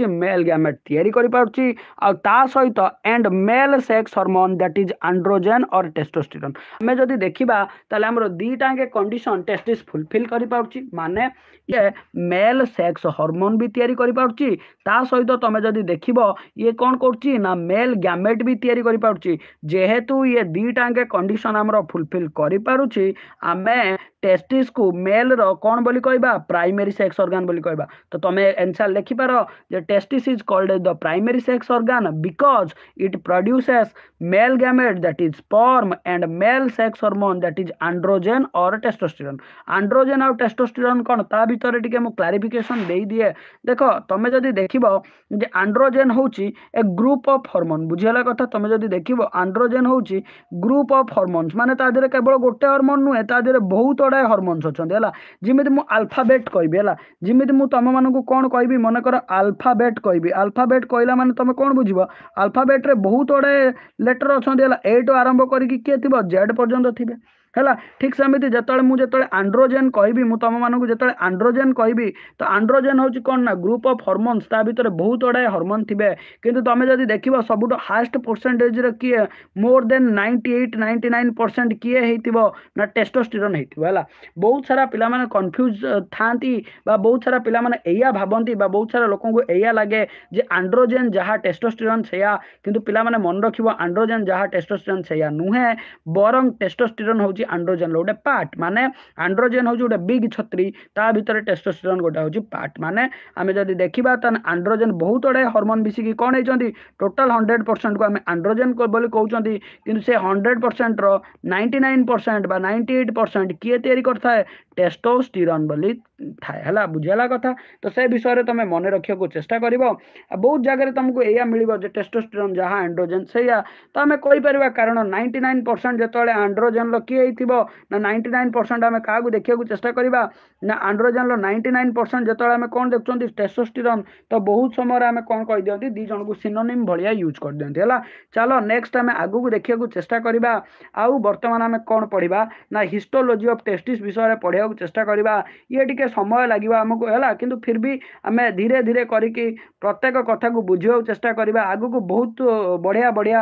या मेल ग्यमेट या सहित and male sex hormone that is androgen और टेस्टोस्टिर आम जब देखा तो आम दुईटा के कंडीशन टेस्टिस फुलफिल कर मानने ये मेल सेक्स हरमोन भी या सहित तुम्हें जब देख ये कौन कर मेल ग्यमेट भी या जेहेतु जेहेतु ये दीटा के कंडीशन आम फुलफिल करें टेस्टिस को मेल रण बोली कह प्राइमरी सेक्स अर्गान कह तो तुम्हें एनसर लिखिपार जो testis is called the primary sex organ because it produces male gamete that is sperm and male sex hormone that is androgen और टेस्टोस्टेरन आंड्रोजेन आउ टेस्टोस्टेरन कौन ता भितर टे क्लारिफिकेसन दे दिए देख तुम्हें जदि देख आंड्रोजेन हूँ ए ग्रुप अफ हरमोन बुझेगा कथ तुम जब देख आंड्रोजेन हूँ ग्रुप अफ हरमोन्स मानते केवल गोटे हरमोन नुहे बहुत ଗୁଡ଼ାଏ ହରମୋନ୍ସ ଅଛନ୍ତି ହେଲା ଯେମିତି ମୁଁ ଆଲଫାବେଟ୍ କହିବି ହେଲା ଯେମିତି ମୁଁ ତୁମମାନଙ୍କୁ କ'ଣ କହିବି ମନେକର ଆଲଫାବେଟ୍ କହିବି ଆଲଫାବେଟ୍ କହିଲା ମାନେ ତୁମେ କ'ଣ ବୁଝିବ ଆଲଫାବେଟ୍ରେ ବହୁତ ଗୁଡ଼ାଏ ଲେଟର୍ ଅଛନ୍ତି ହେଲା ଏଇଠୁ ଆରମ୍ଭ କରିକି କିଏ ଥିବ ଜେଡ଼୍ ପର୍ଯ୍ୟନ୍ତ ଥିବେ ହେଲା ଠିକ୍ ସେମିତି ଯେତେବେଳେ ମୁଁ ଯେତେବେଳେ ଆଣ୍ଡ୍ରୋଜେନ୍ କହିବି ମୁଁ ତୁମମାନଙ୍କୁ ଯେତେବେଳେ ଆଣ୍ଡ୍ରୋଜେନ୍ କହିବି ତ ଆଣ୍ଡ୍ରୋଜେନ୍ ହେଉଛି କ'ଣ ନା ଗ୍ରୁପ୍ ଅଫ୍ ହର୍ମୋନ୍ସ ତା ଭିତରେ ବହୁତ ଗୁଡ଼ାଏ ହର୍ମୋନ୍ ଥିବେ କିନ୍ତୁ ତୁମେ ଯଦି ଦେଖିବ ସବୁଠୁ ହାଏଷ୍ଟ ପରସେଣ୍ଟେଜ୍ର କିଏ more than ninety eight ninety nine percent କିଏ ହେଇଥିବ ନା ଟେଷ୍ଟୋଷ୍ଟିରନ୍ ହେଇଥିବ ହେଲା ବହୁତ ସାରା ପିଲାମାନେ କନଫ୍ୟୁଜ୍ ଥାଆନ୍ତି ବା ବହୁତ ସାରା ପିଲାମାନେ ଏଇଆ ଭାବନ୍ତି ବା ବହୁତ ସାରା ଲୋକଙ୍କୁ ଏଇଆ ଲାଗେ ଯେ ଆଣ୍ଡ୍ରୋଜେନ୍ ଯାହା ଟେଷ୍ଟୋଷ୍ଟିରନ୍ ସେଇଆ କିନ୍ତୁ ପିଲାମାନେ ମନେ ରଖିବ ଆଣ୍ଡ୍ରୋଜେନ୍ ଯାହା ଟେଷ୍ଟୋଷ୍ଟିରନ୍ ସେଇଆ ନୁହେଁ ବରଂ ଟେଷ୍ଟୋଷ୍ଟିରନ୍ ହେଉଛି होची आंड्रोजेन गोटे पार्ट माने आंड्रोजेन हूँ गोटे बिग छत्री ता भितर टेस्टोस्टेरोन गोटे हूँ पार्ट माने आम जब देखा तो आंड्रोजेन बहुत गुड़े हरमोन मिसिकी कौन है टोटाल हंड्रेड परसेंट को आम आंड्रोजेन कहते हैं से hundred percent ninety nine percent बा नाइंटी एट परसेंट किए या टेस्टोस्टिरन बोली बुझेगा कथ तो से विषय में तुम्हें मन रखा चेस्टा कर बहुत जगह तुमको या मिले टेस्टोस्टिरन जहाँ आंड्रोजेन से तो आम कहीपर कारण नाइंटी नाइन परसेंट जो आंड्रोजेन किए ହେଇଥିବ ନା ନାଇଣ୍ଟି ନାଇନ୍ ପରସେଣ୍ଟ ଆମେ କାହାକୁ ଦେଖିବାକୁ ଚେଷ୍ଟା କରିବା ନା ଆଣ୍ଡ୍ରୋଜେନ୍ର ନାଇଣ୍ଟି ନାଇନ୍ ପରସେଣ୍ଟ ଯେତେବେଳେ ଆମେ କ'ଣ ଦେଖୁଛନ୍ତି ଟେଷ୍ଟୋଷ୍ଟିରନ୍ ତ ବହୁତ ସମୟରେ ଆମେ କ'ଣ କହିଦିଅନ୍ତି ଦୁଇ ଜଣଙ୍କୁ ସିନୋନିମ୍ ଭଳିଆ ୟୁଜ୍ କରିଦିଅନ୍ତି ହେଲା ଚାଲ ନେକ୍ସଟ ଆମେ ଆଗକୁ ଦେଖିବାକୁ ଚେଷ୍ଟା କରିବା ଆଉ ବର୍ତ୍ତମାନ ଆମେ କ'ଣ ପଢ଼ିବା ନା ହିଷ୍ଟୋଲୋଜି ଅଫ୍ ଟେଷ୍ଟିସ୍ ବିଷୟରେ ପଢ଼ିବାକୁ ଚେଷ୍ଟା କରିବା ଇଏ ଟିକେ ସମୟ ଲାଗିବ ଆମକୁ ହେଲା କିନ୍ତୁ ଫିର୍ ବି ଆମେ ଧୀରେ ଧୀରେ କରିକି ପ୍ରତ୍ୟେକ କଥାକୁ ବୁଝିବାକୁ ଚେଷ୍ଟା କରିବା ଆଗକୁ ବହୁତ ବଢ଼ିଆ ବଢ଼ିଆ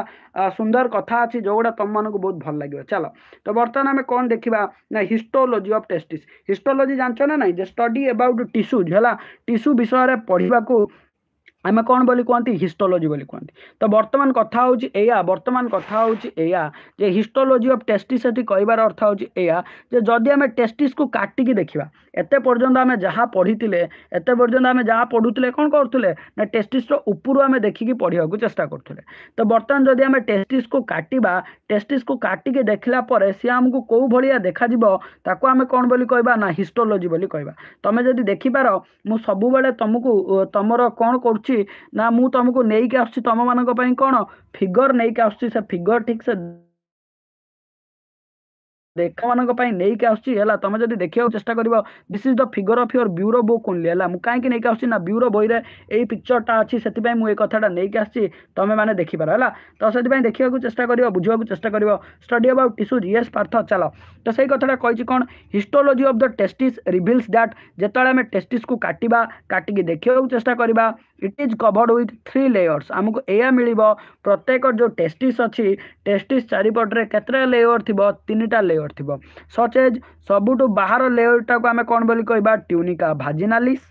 ସୁନ୍ଦର କଥା ଅଛି ଯେଉଁଗୁଡ଼ା ତୁମମାନଙ୍କୁ ବହୁତ ଭଲ ଲାଗିବ ଚାଲ ତ ବର୍ତ୍ତମାନ ବର୍ତ୍ତମାନ ଆମେ କ'ଣ ଦେଖିବା ନା ହିଷ୍ଟୋଲୋଜି ଅଫ୍ ଟେଷ୍ଟିସ୍ ହିଷ୍ଟୋଲୋଜି ଜାଣିଛ ନା ନାହିଁ ଯେ ଷ୍ଟଡି ଏବାଉଟ୍ ଟିସୁଜ୍ ହେଲା ଟିସୁ ବିଷୟରେ ପଢ଼ିବାକୁ ଆମେ କ'ଣ ବୋଲି କୁହନ୍ତି ହିଷ୍ଟୋଲୋଜି ବୋଲି କୁହନ୍ତି ତ ବର୍ତ୍ତମାନ କଥା ହେଉଛି ଏଇଆ ବର୍ତ୍ତମାନ କଥା ହେଉଛି ଏଇଆ ଯେ ହିଷ୍ଟୋଲୋଜି ଅଫ୍ ଟେଷ୍ଟିସ୍ ଏଠି କହିବାର ଅର୍ଥ ହେଉଛି ଏଇଆ ଯେ ଯଦି ଆମେ ଟେଷ୍ଟିସ୍କୁ କାଟିକି ଦେଖିବା ଏତେ ପର୍ଯ୍ୟନ୍ତ ଆମେ ଯାହା ପଢ଼ିଥିଲେ ଏତେ ପର୍ଯ୍ୟନ୍ତ ଆମେ ଯାହା ପଢ଼ୁଥିଲେ କ'ଣ କରୁଥିଲେ ନା ଟେଷ୍ଟିସ୍ର ଉପରୁ ଆମେ ଦେଖିକି ପଢ଼ିବାକୁ ଚେଷ୍ଟା କରୁଥିଲେ ତ ବର୍ତ୍ତମାନ ଯଦି ଆମେ ଟେଷ୍ଟିସ୍କୁ କାଟିବା ଟେଷ୍ଟିସ୍କୁ କାଟିକି ଦେଖିଲା ପରେ ସିଏ ଆମକୁ କେଉଁ ଭଳିଆ ଦେଖାଯିବ ତାକୁ ଆମେ କ'ଣ ବୋଲି କହିବା ନା ହିଷ୍ଟୋଲୋଜି ବୋଲି କହିବା ତମେ ଯଦି ଦେଖିପାର ମୁଁ ସବୁବେଳେ ତୁମକୁ ତୁମର କ'ଣ କରୁଛି ଆସୁଛି ନା ମୁଁ ତମକୁ ନେଇକି ଆସୁଛି ତମମାନଙ୍କ ପାଇଁ କ'ଣ ଫିଗର ନେଇକି ଆସୁଛି ସେ ଫିଗର ଠିକ୍ ସେ ଦେଖମାନଙ୍କ ପାଇଁ ନେଇକି ଆସୁଛି ହେଲା ତମେ ଯଦି ଦେଖିବାକୁ ଚେଷ୍ଟା କରିବ this is the figure of your bureau book only ହେଲା ମୁଁ କାହିଁକି ନେଇକି ଆସୁଛି ନା ବ୍ୟୁରୋ ବହିରେ ଏଇ ପିକ୍ଚରଟା ଅଛି ସେଥିପାଇଁ ମୁଁ ଏଇ କଥାଟା ନେଇକି ଆସିଛି ତମେମାନେ ଦେଖିପାର ହେଲା ତ ସେଥିପାଇଁ ଦେଖିବାକୁ ଚେଷ୍ଟା କରିବ ବୁଝିବାକୁ ଚେଷ୍ଟା କରିବ ଷ୍ଟଡି ଆବାଉଟ୍ ଟିସୁଜ୍ ୟେସ୍ ପାର୍ଥ ଚାଲ ତ ସେଇ କଥାଟା କହିଛି କ'ଣ ହିଷ୍ଟୋଲୋଜି ଅଫ୍ ଦ ଟେଷ୍ଟିସ୍ ରିଭିଲ୍ସ ଦ୍ୟାଟ୍ ଯେତେବେଳେ ଆମେ ଟେଷ୍ଟିସ୍କୁ କାଟିବା କାଟିକି ଦେଖିବାକୁ ଚେଷ୍ଟା କରିବା it is covered with three layers ଆମକୁ ଏଇଆ ମିଳିବ ପ୍ରତ୍ୟେକ ଯେଉଁ ଟେଷ୍ଟିସ୍ ଅଛି ଟେଷ୍ଟିସ୍ ଚାରିପଟରେ କେତେଟା ଲେୟର୍ ଥିବ ତିନିଟା ଲେୟର୍ ଲେୟର ଥିବ ସଚ୍ ଏଜ୍ ସବୁଠୁ ବାହାର ଲେୟରଟାକୁ ଆମେ କ'ଣ ବୋଲି କହିବା ଟ୍ୟୁନିକା ଭାଜିନାଲିସ୍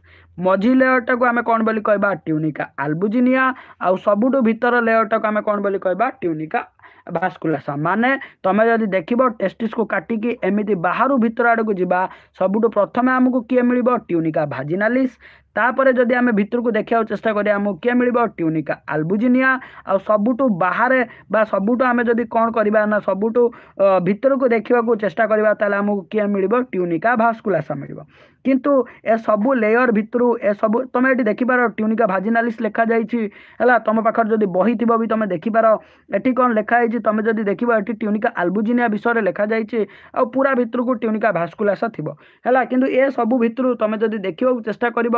ମଝି ଲେୟରଟାକୁ ଆମେ କ'ଣ ବୋଲି କହିବା ଟ୍ୟୁନିକା ଆଲବୁଜିନିଆ ଆଉ ସବୁଠୁ ଭିତର ଲେୟରଟାକୁ ଆମେ କ'ଣ ବୋଲି କହିବା ଟ୍ୟୁନିକା भास्कुलेस माने तुम्हें जब देख टेस्टिस को काटिकी एमती बाहर भितर आड़क जा सब प्रथम आमको किए मिल ट्यूनिका भाजिनालीस तापर जदि आम भितर को देखा चेस्ट कर किए ट्यूनिका आलबुजनिया आ सबुठ बाहर सब आम जब कौन करवा सब भर को देखा चेस्टा करवा आमको किए मिल ट्यूनिका भास्कुलेस मिल କିନ୍ତୁ ଏସବୁ ଲେୟର ଭିତରୁ ଏସବୁ ତୁମେ ଏଠି ଦେଖିପାର ଟ୍ୟୁନିକା ଭାଜିନାଲିସ୍ ଲେଖାଯାଇଛି ହେଲା ତୁମ ପାଖରେ ଯଦି ବହି ଥିବ ବି ତୁମେ ଦେଖିପାର ଏଠି କ'ଣ ଲେଖାହେଇଛି ତୁମେ ଯଦି ଦେଖିବ ଏଠି ଟ୍ୟୁନିକା ଆଲବୁଜିନିଆ ବିଷୟରେ ଲେଖାଯାଇଛି ଆଉ ପୁରା ଭିତରକୁ ଟ୍ୟୁନିକା ଭାସ୍କୁଲାସା ଥିବ ହେଲା କିନ୍ତୁ ଏସବୁ ଭିତରୁ ତୁମେ ଯଦି ଦେଖିବାକୁ ଚେଷ୍ଟା କରିବ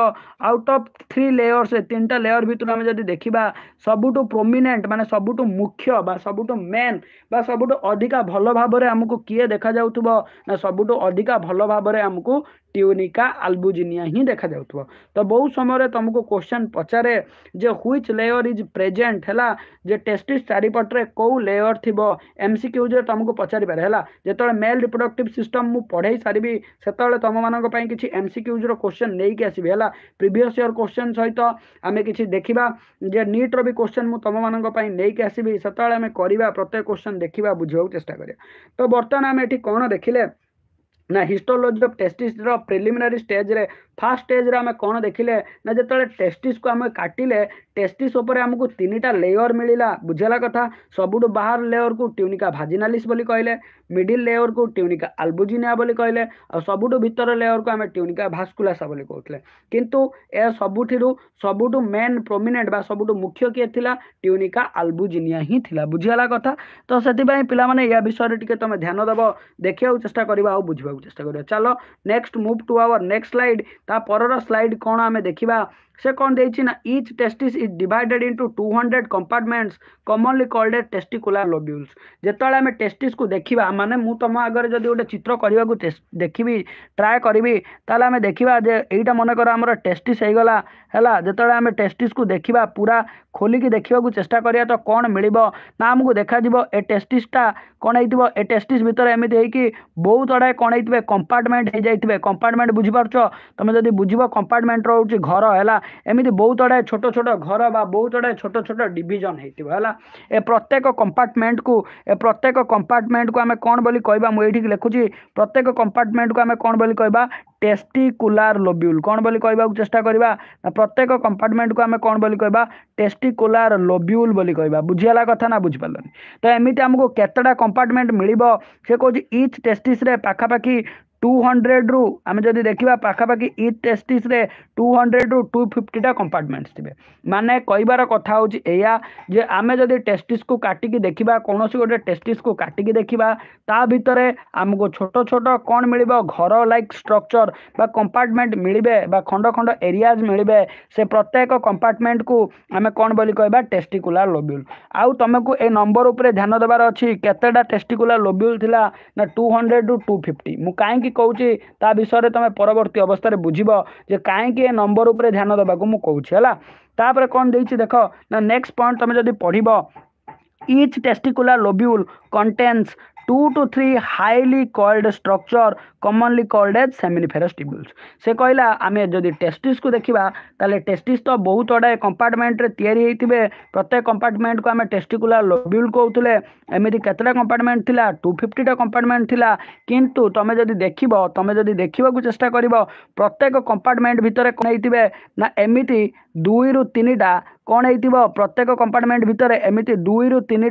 ଆଉଟ୍ ଅଫ୍ ଥ୍ରୀ ଲେୟର୍ସ ତିନିଟା ଲେୟର ଭିତରୁ ଆମେ ଯଦି ଦେଖିବା ସବୁଠୁ ପ୍ରୋମିନେଣ୍ଟ ମାନେ ସବୁଠୁ ମୁଖ୍ୟ ବା ସବୁଠୁ ମେନ୍ ବା ସବୁଠୁ ଅଧିକା ଭଲ ଭାବରେ ଆମକୁ କିଏ ଦେଖାଯାଉଥିବ ନା ସବୁଠୁ ଅଧିକା ଭଲ ଭାବରେ ଆମକୁ ट्यूनिका आलबुजनिया ही देखा जा तो बहुत समय तुमको क्वेश्चन पचारे जे ह्विच लेयर इज प्रेजेंट है जे टेस्टिस चारिपटे कौ लेयर थी एम सिक्यू जे तुमको पारे है जो मेल रिप्रोडक्टिव सिस्टम मुझे पढ़े सारि से तुम मानी किसी एम सिक्यूज क्वेश्चन नहीं आसवि है प्रिभस इयर क्वेश्चन सहित आम कि देखा जे निट्र भी क्वेश्चन मुझ तुम मानी नहीं आसवि से प्रत्येक क्वेश्चन देखा बुझाक चेस्ट कर तो बर्तमान आम ये कौन देखिले ना histology of testis preliminary stage रे फास्ट स्टेज रे आम कौन देखिले ना जो टेस्टिस को आम काटिले टेस्टिस आमको तीन टा लेयर मिलला बुझेगा कथ सब बाहर लेयर को ट्यूनिका भाजिनालीस कहले मिडिल लेयर को ट्यूनिका आलबुजिनिया कहले और सब भितर लेयर को आम ट्यूनिका भास्कुलासा कहते कि सबुठ सबुठ मेन प्रोमेट बा सबुठ मुख्य किए थी ट्यूनिका आलबुजिनिया हिंसा बुझीगला कथा तो से पाने विषय तुम ध्यान देव देखा चेस्ट कर बुझा चेस्ट कर चलो next move to our next slide ता पर स्लाइड कौन आम देखा से कौन देना each testis is divided into two hundred compartments commonly called a testicular lobules जितेबाला आम टेस्टिस को देखा मानने तुम आगे जब गोटे चित्र करने को देखी ट्राए करी तेल आम देखा यही मन कर आम टेस्टिसगला है जिते आम टेस्ट को देखा पूरा खोलिक देखा चेस्टा कर तो कौन मिल ना आमको देखा ए टेस्टिसटा कौन हो टेस्टिस भितर एमती बहुत अड़े कौन है कंपार्टमेंट हो जाए कंपार्टमेंट बुझीप तुम जब बुझ कंपार्टमेंट रोचे घर है ଏମିତି ବହୁତ ଗୁଡ଼ାଏ ଛୋଟ ଛୋଟ ଘର ବା ବହୁତ ଗୁଡ଼ାଏ ଛୋଟ ଛୋଟ ଡିଭିଜନ୍ ହେଇଥିବ ହେଲା ଏ ପ୍ରତ୍ୟେକ କମ୍ପାର୍ଟମେଣ୍ଟକୁ ଏ ପ୍ରତ୍ୟେକ କମ୍ପାର୍ଟମେଣ୍ଟକୁ ଆମେ କ'ଣ ବୋଲି କହିବା ମୁଁ ଏଇଠିକି ଲେଖୁଛି ପ୍ରତ୍ୟେକ କମ୍ପାର୍ଟମେଣ୍ଟକୁ ଆମେ କ'ଣ ବୋଲି କହିବା ଟେଷ୍ଟିକୁଲାର ଲୋବ୍ୟୁଲ୍ କ'ଣ ବୋଲି କହିବାକୁ ଚେଷ୍ଟା କରିବା ନା ପ୍ରତ୍ୟେକ କମ୍ପାର୍ଟମେଣ୍ଟକୁ ଆମେ କ'ଣ ବୋଲି କହିବା ଟେଷ୍ଟିକୁଲାର ଲୋବ୍ୟୁଲ୍ ବୋଲି କହିବା ବୁଝିଗଲା କଥା ନା ବୁଝିପାରିଲନି ତ ଏମିତି ଆମକୁ କେତେଟା କମ୍ପାର୍ଟମେଣ୍ଟ ମିଳିବ ସେ କହୁଛି ଇଚ୍ ଟେଷ୍ଟିସ୍ରେ ପାଖାପାଖି टू हंड्रेड रु आम जब देखा पखापाखी इ टेस्टिस टू हंड्रेड रु टू फिफ्टीटा कंपार्टमेंट्स थे मानने कहार कथ होया जे आम जब टेस्टिस को काटिकी देखा कौन सी गोटे टेस्ट को काटिकी देखा ता भितर आमको छोट छोट कौन मिल घर लाइक स्ट्रक्चर व कंपार्टमेंट मिले खंड खंड एरियाज मिले से प्रत्येक कंपार्टमेंट को आम कौन बोली कह टेस्टिकुला लोब्यूल आउ तुमको ये नंबर उपर ध्यान देवार अच्छी केतटा टेस्टिकुला लोब्यूल थी ना टू हंड्रेड रु टू फिफ्टी मुझे कहीं କାହିଁକି କହୁଛି ତା ବିଷୟରେ ତୁମେ ପରବର୍ତ୍ତୀ ଅବସ୍ଥାରେ ବୁଝିବ ଯେ କାହିଁକି ଏ ନମ୍ବର ଉପରେ ଧ୍ୟାନ ଦେବାକୁ ମୁଁ କହୁଛି ହେଲା ତାପରେ କ'ଣ ଦେଇଛି ଦେଖ ନା ନେକ୍ସଟ ପଏଣ୍ଟ ତୁମେ ଯଦି ପଢ଼ିବ each testicular lobule contains two to three highly coiled structure commonly called as seminiferous tubules से कहला आम जदि testis को देखा ताले testis तो बहुत गुड़ाए कंपार्टमेंट रे तैयारी प्रत्येक कंपार्टमेंट को आम टेस्टिकुला लोब्यूल कहते एमती केतटा कंपार्टमेंट थी टू फिफ्टीटा कंपार्टमेंट थी किंतु तुम जदि देख तुम्हें जदि देखा चेषा कर प्रत्येक कंपार्टमेंट भितर कौन होते ना एमती दुई रु तीन टा कौन होत प्रत्येक कंपार्टमेंट भितर एमती दुई रु तीन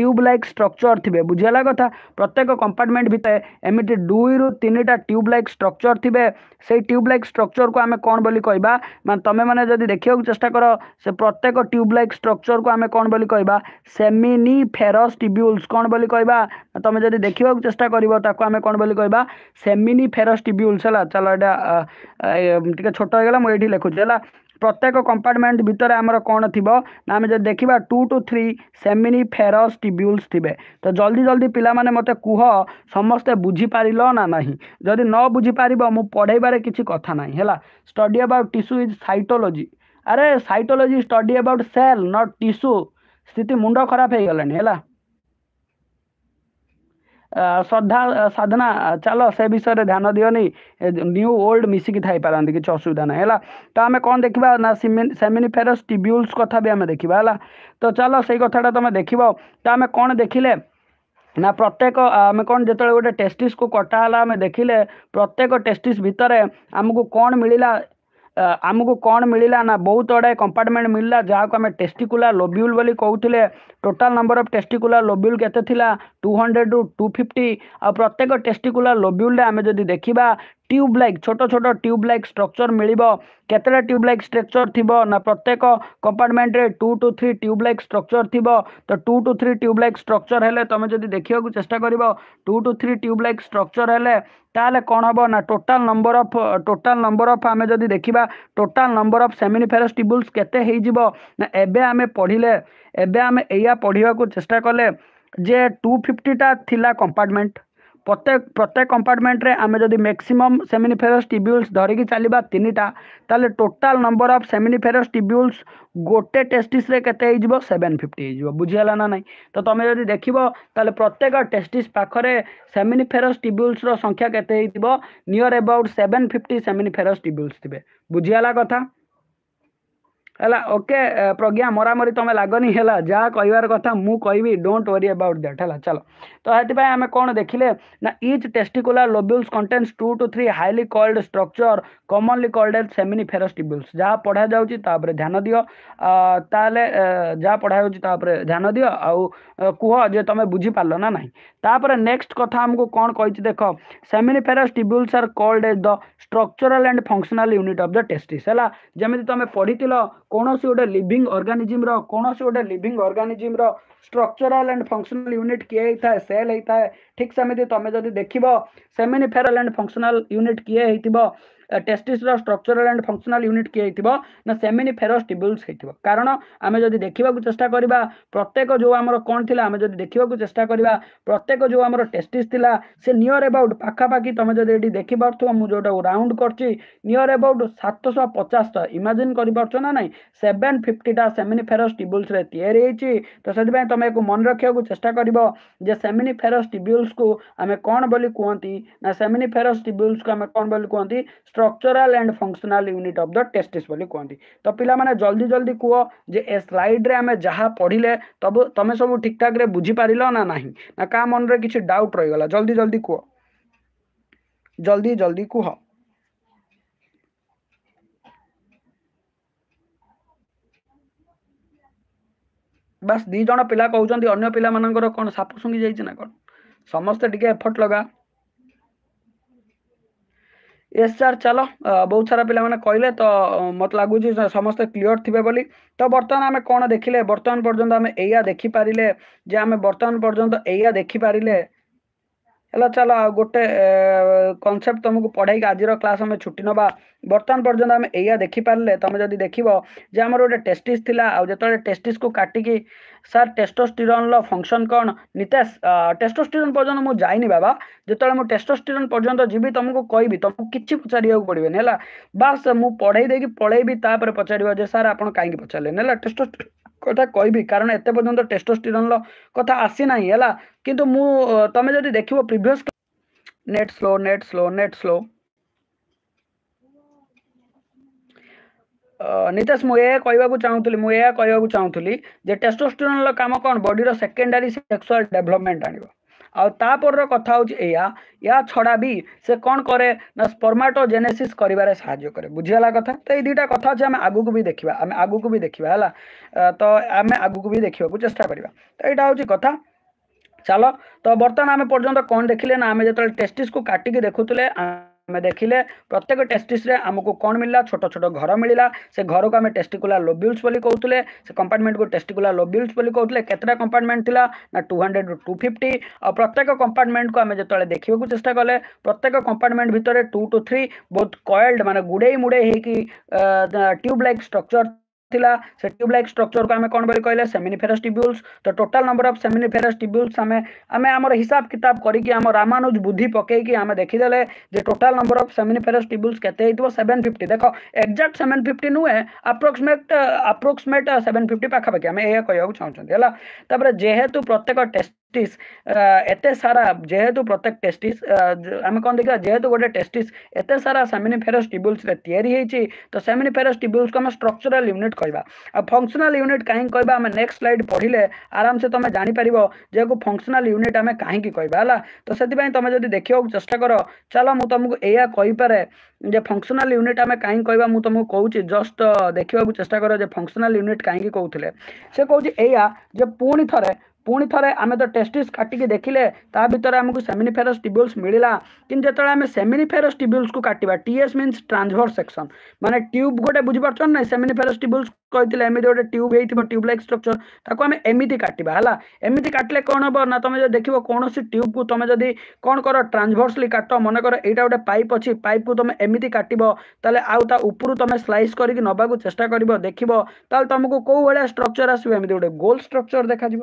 ଟ୍ୟୁବ୍ ଲାଇକ୍ ଷ୍ଟ୍ରକ୍ଚର୍ ଥିବେ ବୁଝିଗଲା କଥା ପ୍ରତ୍ୟେକ କମ୍ପାର୍ଟମେଣ୍ଟ ଭିତରେ ଏମିତି ଦୁଇରୁ ତିନିଟା ଟ୍ୟୁବ୍ ଲାଇକ୍ ଷ୍ଟ୍ରକ୍ଚର୍ ଥିବେ ସେଇ ଟ୍ୟୁବ୍ ଲାଇକ୍ ଷ୍ଟ୍ରକ୍ଚର୍କୁ ଆମେ କ'ଣ ବୋଲି କହିବା ମାନେ ତୁମେମାନେ ଯଦି ଦେଖିବାକୁ ଚେଷ୍ଟା କର ସେ ପ୍ରତ୍ୟେକ ଟ୍ୟୁବ୍ ଲାଇକ୍ ଷ୍ଟ୍ରକ୍ଚର୍କୁ ଆମେ କ'ଣ ବୋଲି କହିବା ସେମିନି ଫେରସ୍ ଟିବ୍ୟୁଲ୍ସ କ'ଣ ବୋଲି କହିବା ତୁମେ ଯଦି ଦେଖିବାକୁ ଚେଷ୍ଟା କରିବ ତାକୁ ଆମେ କ'ଣ ବୋଲି କହିବା ସେମିନି ଫେରସ୍ ଟିବ୍ୟୁଲ୍ସ ହେଲା ଚାଲ ଏଇଟା ଟିକେ ଛୋଟ ହେଇଗଲା ମୁଁ ଏଇଠି ଲେଖୁଛି ହେଲା ପ୍ରତ୍ୟେକ କମ୍ପାର୍ଟମେଣ୍ଟ ଭିତରେ ଆମର କ'ଣ ଥିବ ନା ଆମେ ଯଦି ଦେଖିବା two to three seminiferous tubules ଥିବେ ତ ଜଲ୍ଦି ଜଲ୍ଦି ପିଲାମାନେ ମୋତେ କୁହ ସମସ୍ତେ ବୁଝିପାରିଲ ନା ନାହିଁ ଯଦି ନ ବୁଝିପାରିବ ମୁଁ ପଢ଼େଇବାରେ କିଛି କଥା ନାହିଁ ହେଲା study about tissue is cytology ଆରେ cytology study about cell not tissue ସ୍ଥିତି ମୁଣ୍ଡ ଖରାପ ହେଇଗଲାଣି ହେଲା श्रद्धा साधना चल से विषय में ध्यान दिवनी न्यू ओल्ड मिसिकी थपारती किसी असुविधा ना है तो आम कौन देखा ना सेमिनी फेरस टीब्यूल्स कथा भी आम देखा है तो चलो से कथा तुम देख तो आम कौन देखिले ना प्रत्येक आम कौन जो गोटे टेस्टिस को कटाला आम देखिले प्रत्येक टेस्टिस भितर आमको कौन मिलला आमको कौन मिलला ना बहुत गुड़ाए कंपार्टमेंट मिलला जहाँ आम टेस्टिकुला लोब्यूल बोली कहते total number of testicular lobule के टू हंड्रेड रु टू फिफ्टी आ प्रत्येक टेस्टिकुला लोब्यूल आम जब देखा ट्यूबलैक् छोट छोट ट्यूबलैक् स्ट्रक्चर मिल कतेटा ट्यूबलैक् स्ट्रक्चर थी ना प्रत्येक कंपार्टमेंट्रे two to three tubular structure थी तो two to three tubular structure है तुम जब देखा चेस्ट कर two to three tubular structure है तेल कौन हम ना total number of total number of आम जब देखा total number of seminiferous tubules केमें पढ़ले एवं आम या पढ़ाक चेस्टा कले जे टू फिफ्टीटा थी कंपार्टमेंट প্রত্যেক প্রত্যেক কম্পার্টমেন্টরে আমি যদি ম্যাক্সিমম সেমিনিফেরস টিবিউলস ধরিকি চালিবা তিনটা তাহলে টোটাল নম্বর অফ সেমিনিফেরস টিবিউলস গোটে টেস্টিসে কেতে হয়েযিব সেভেন ফিফটি হয়েযিব বুঝিগাল না নাই তো তুমি যদি দেখিব তাহলে প্রত্যেক টেস্টিস পাখে সেমিনিফেরস টিবিউলসর সংখ্যা কেতে হয়েযিব near about seven fifty seminiferous tubules থিবে বুঝিগাল কথা है ओके प्रज्ञा मरामरी तुम लगनी है जहाँ कहार कथा मुझी डोंट वरी अबाउट दैट है चल तो ये आम कौन देखिले ना each testicular lobules contains two to three highly coiled structure commonly called as seminiferous tubules जहाँ पढ़ा जाऊँ ध्यान दि ताले जहाँ पढ़ा जाऊँ ध्यान दि आउ कह जो तुम बुझीपार ना नहीं नेक्स्ट कथ आमको कौन कही देख seminiferous tubules are called as the structural and functional unit of the testis है जमी तुम पढ़ी কোনো সে ওডা লিভিং অর্গানিজম র কোনো সে ওডা লিভিং অর্গানিজম র স্ট্রাকচারাল এন্ড ফাংশনাল ইউনিট কি হয় তাই সেল হয় তাই ঠিক সময়তে তুমি যদি দেখিবো সেমিনি ফেয়ারাল এন্ড ফাংশনাল ইউনিট কি হয় দিব ଟେଷ୍ଟିସ୍ର ଷ୍ଟ୍ରକ୍ଚରାଲ ଆଣ୍ଡ ଫଙ୍କସନାଲ ୟୁନିଟ୍ କିଏ ହେଇଥିବ ନା ସେମିନି ଫେରସ୍ ଟିବୁଲ୍ସ ହେଇଥିବ କାରଣ ଆମେ ଯଦି ଦେଖିବାକୁ ଚେଷ୍ଟା କରିବା ପ୍ରତ୍ୟେକ ଯେଉଁ ଆମର କ'ଣ ଥିଲା ଆମେ ଯଦି ଦେଖିବାକୁ ଚେଷ୍ଟା କରିବା ପ୍ରତ୍ୟେକ ଯେଉଁ ଆମର ଟେଷ୍ଟିସ୍ ଥିଲା ସେ ନିୟର ଏବାଉଟ୍ ପାଖାପାଖି ତୁମେ ଯଦି ଏଠି ଦେଖିପାରୁଥିବ ମୁଁ ଯେଉଁଟାକୁ ରାଉଣ୍ଡ କରିଛି ନିୟର ଏବାଉଟ୍ ସାତଶହ ପଚାଶଟା ଇମାଜିନ୍ କରିପାରୁଛ ନା ନାହିଁ ସେଭେନ୍ ଫିଫ୍ଟିଟା ସେମିନି ଫେରସ୍ ଟିବୁଲ୍ସରେ ତିଆରି ହେଇଛି ତ ସେଥିପାଇଁ ତୁମେ ଏହାକୁ ମନେ ରଖିବାକୁ ଚେଷ୍ଟା କରିବ ଯେ ସେମିନି ଫେରସ୍ ଟିବ୍ୟୁଲ୍ସକୁ ଆମେ କ'ଣ ବୋଲି କୁହନ୍ତି ନା ସେମିନି ଫେରସ୍ ଟିବ୍ୟୁଲ୍ସକୁ ଆମେ କ'ଣ ବୋଲି କୁହନ୍ତି structural and functional unit of the testis कहते तो पाने जल्दी जल्दी कह जे ए स्लाइड्रे आम जहाँ पढ़ले तब तुम सब ठीक ठाक बुझीपार ना ना ना क्या मन में किसी डाउट रहीगला जल्दी जल्दी कह जल्दी जल्दी कह ବାସ୍ ଦୁଇ ଜଣ ପିଲା କହୁଛନ୍ତି ଅନ୍ୟ ପିଲାମାନଙ୍କର କ'ଣ ସାପ ଶୁଙ୍ଘି ଯାଇଛି ନା କ'ଣ ସମସ୍ତେ ଟିକେ ଏଫର୍ଟ यस सार चलो बहुत सारा पाने कहले तो मत लगुच समस्ते क्लीयर थे बोली तो बर्तमान आम कौन देखिले बर्तमान पर्यटन आम या देखिपारे जे आम बर्तमान पर्यटन या देखिपारे ହେଲା ଚାଲ ଆଉ ଗୋଟେ କନସେପ୍ଟ ତୁମକୁ ପଢ଼ାଇକି ଆଜିର କ୍ଲାସ୍ ଆମେ ଛୁଟି ନେବା ବର୍ତ୍ତମାନ ପର୍ଯ୍ୟନ୍ତ ଆମେ ଏଇଆ ଦେଖିପାରିଲେ ତୁମେ ଯଦି ଦେଖିବ ଯେ ଆମର ଗୋଟେ ଟେଷ୍ଟିସ୍ ଥିଲା ଆଉ ଯେତେବେଳେ ଟେଷ୍ଟିସ୍କୁ କାଟିକି ସାର୍ ଟେଷ୍ଟୋଷ୍ଟିରନ୍ର ଫଙ୍କସନ୍ କ'ଣ ନିତେଶ ଟେଷ୍ଟୋଷ୍ଟିରନ୍ ପର୍ଯ୍ୟନ୍ତ ମୁଁ ଯାଇନି ବାବା ଯେତେବେଳେ ମୁଁ ଟେଷ୍ଟୋଷ୍ଟିରନ୍ ପର୍ଯ୍ୟନ୍ତ ଯିବି ତୁମକୁ କହିବି ତୁମକୁ କିଛି ପଚାରିବାକୁ ପଡ଼ିବନି ହେଲା ବାସ୍ ମୁଁ ପଢ଼େଇ ଦେଇକି ପଳେଇବି ତାପରେ ପଚାରିବ ଯେ ସାର୍ ଆପଣ କାହିଁକି ପଚାରିଲେନି ହେଲା ଟେଷ୍ଟୋଷ୍ଟିରନ୍ କଥା କହିବି କାରଣ ଏତେ ପର୍ଯ୍ୟନ୍ତ ଟେଷ୍ଟୋଷ୍ଟିରନ୍ର କଥା ଆସିନାହିଁ ହେଲା କିନ୍ତୁ ମୁଁ ତମେ ଯଦି ଦେଖିବ previous net slow net slow net slow Nitesh ମୁଁ ଏହା କହିବାକୁ ଚାହୁଁଥିଲି ମୁଁ ଏହା କହିବାକୁ ଚାହୁଁଥିଲି ଯେ ଟେଷ୍ଟୋଷ୍ଟିରନ୍ର କାମ କ'ଣ ବଡିର ସେକେଣ୍ଡାରୀ ସେକ୍ସୁଆଲ ଡେଭଲପମେଣ୍ଟ ଆଣିବ आपर कथा या या छड़ा भी से कौन करे ना स्पर्माटोजेनेसीस कर सा बुझीगला कथ तो ये दुटा कथ अच्छे आम आगे भी देखा आम आगे भी देखा है तो आम आगे भी देखा चेस्ट करवा तो यहाँ हूँ कथा चलो तो बर्तमान आम पर्यटन कौन देखिले ना आम जो टेस्टिस को काटिक देखुले आम देखिले प्रत्येक टेस्टिस आमको कौन मिलला छोट छोट घर मिलला से घर को आम टेस्टिकुला लोब्यूल्स कहते से कंपार्टमेंट को टेस्टिकुला लोब्यूल्स कहते के कंपार्टमेंट थी ना टू हंड्रेड रू टू फिफ्टी आ प्रत्येक कंपार्टमेंट को आम जो देखा चेस्टा कले प्रत्येक कंपार्टमेंट भितर टू टू थ्री बहुत कयल्ड मानते गुड़े मुड़े होट्यूब स्ट्रक्चर थिला से ट्यूब लाइक स्ट्रक्चर को आम कौन बोली कहे सेमिनिफेरस ट्यूब्यूल्स तो total number of seminiferous tubules आम आम आम हिसाब किताब करके आम रामानुज बुद्धि पकईकि आम देखीदे total number of seminiferous tubules seven fifty देख एक्जाक्ट सेवेन फिफ्टी नुहे आप्रोक्सीमेट आप्रोक्सीमेट सेवेन फिफ्टी पाखापाखी आम यह कहक चाहते हैं जेहेतु प्रत्येक टेस्ट টেস্টিস ଏତେ ସାରା ଯେହେତୁ ପ୍ରତ୍ୟେକ ଟେଷ୍ଟିସ୍ ଆମେ କ'ଣ ଦେଖିବା ଯେହେତୁ ଗୋଟେ ଟେଷ୍ଟିସ୍ ଏତେ ସାରା ସେମିନିଫେରସ୍ ଟ୍ୟୁବୁଲ୍ସରେ ତିଆରି ହେଇଛି ତ ସେମିନିଫେରସ୍ ଟ୍ୟୁବୁଲ୍ସକୁ ଆମେ ଷ୍ଟ୍ରକ୍ଚରାଲ୍ ୟୁନିଟ୍ କହିବା ଆଉ ଫଙ୍କସନାଲ୍ ୟୁନିଟ୍ କାହିଁକି କହିବା ଆମେ ନେକ୍ସଟ ସ୍ଲାଇଡ୍ ପଢ଼ିଲେ ଆରାମସେ ତୁମେ ଜାଣିପାରିବ ଯେକୁ ଫଙ୍କସନାଲ୍ ୟୁନିଟ୍ ଆମେ କାହିଁକି କହିବା ହେଲା ତ ସେଥିପାଇଁ ତୁମେ ଯଦି ଦେଖିବାକୁ ଚେଷ୍ଟା କର ଚାଲ ମୁଁ ତୁମକୁ ଏଇଆ କହିପାରେ ଯେ ଫଙ୍କସନାଲ୍ ୟୁନିଟ୍ ଆମେ କାହିଁକି କହିବା ମୁଁ ତୁମକୁ କହୁଛି ଜଷ୍ଟ ଦେଖିବାକୁ ଚେଷ୍ଟା କର ଯେ ଫଙ୍କସନାଲ୍ ୟୁନିଟ୍ କାହିଁକି କହୁଥିଲେ ସେ କହୁଛି ଏଇଆ ଯେ ପୁଣି ଥରେ पुणी थे आम तो टेस्ट काटिके देखिले ता भितर आमको सेमिनिफेरस टिब्यूल्स मिलला कि जो आम सेमिनिफेरस टिब्यूल्स को काटा टीएस मीनस ट्रांसभर्स सेक्शन मैंने ट्यूब गोटे बुझ पार्चन ना सेमिनिफेरस टिब्यूल्स କହିଥିଲେ ଏମିତି ଗୋଟେ ଟ୍ୟୁବ୍ ହେଇଥିବ ଟ୍ୟୁବ୍ ଲାଇକ୍ ଷ୍ଟ୍ରକ୍ଚର ତାକୁ ଆମେ ଏମିତି କାଟିବା ହେଲା ଏମିତି କାଟିଲେ କ'ଣ ହେବ ନା ତମେ ଯଦି ଦେଖିବ କୌଣସି ଟ୍ୟୁବ୍କୁ ତମେ ଯଦି କ'ଣ କର ଟ୍ରାନ୍ସଭର୍ସଲି କାଟ ମନେକର ଏଇଟା ଗୋଟେ ପାଇପ୍ ଅଛି ପାଇପ୍କୁ ତମେ ଏମିତି କାଟିବ ତାହେଲେ ଆଉ ତା ଉପରୁ ତମେ ସ୍ଲାଇସ୍ କରିକି ନେବାକୁ ଚେଷ୍ଟା କରିବ ଦେଖିବ ତାହେଲେ ତମକୁ କେଉଁ ଭଳିଆ ଷ୍ଟ୍ରକ୍ଚର ଆସିବ ଏମିତି ଗୋଟେ ଗୋଲ୍ ଷ୍ଟ୍ରକ୍ଚର ଦେଖାଯିବ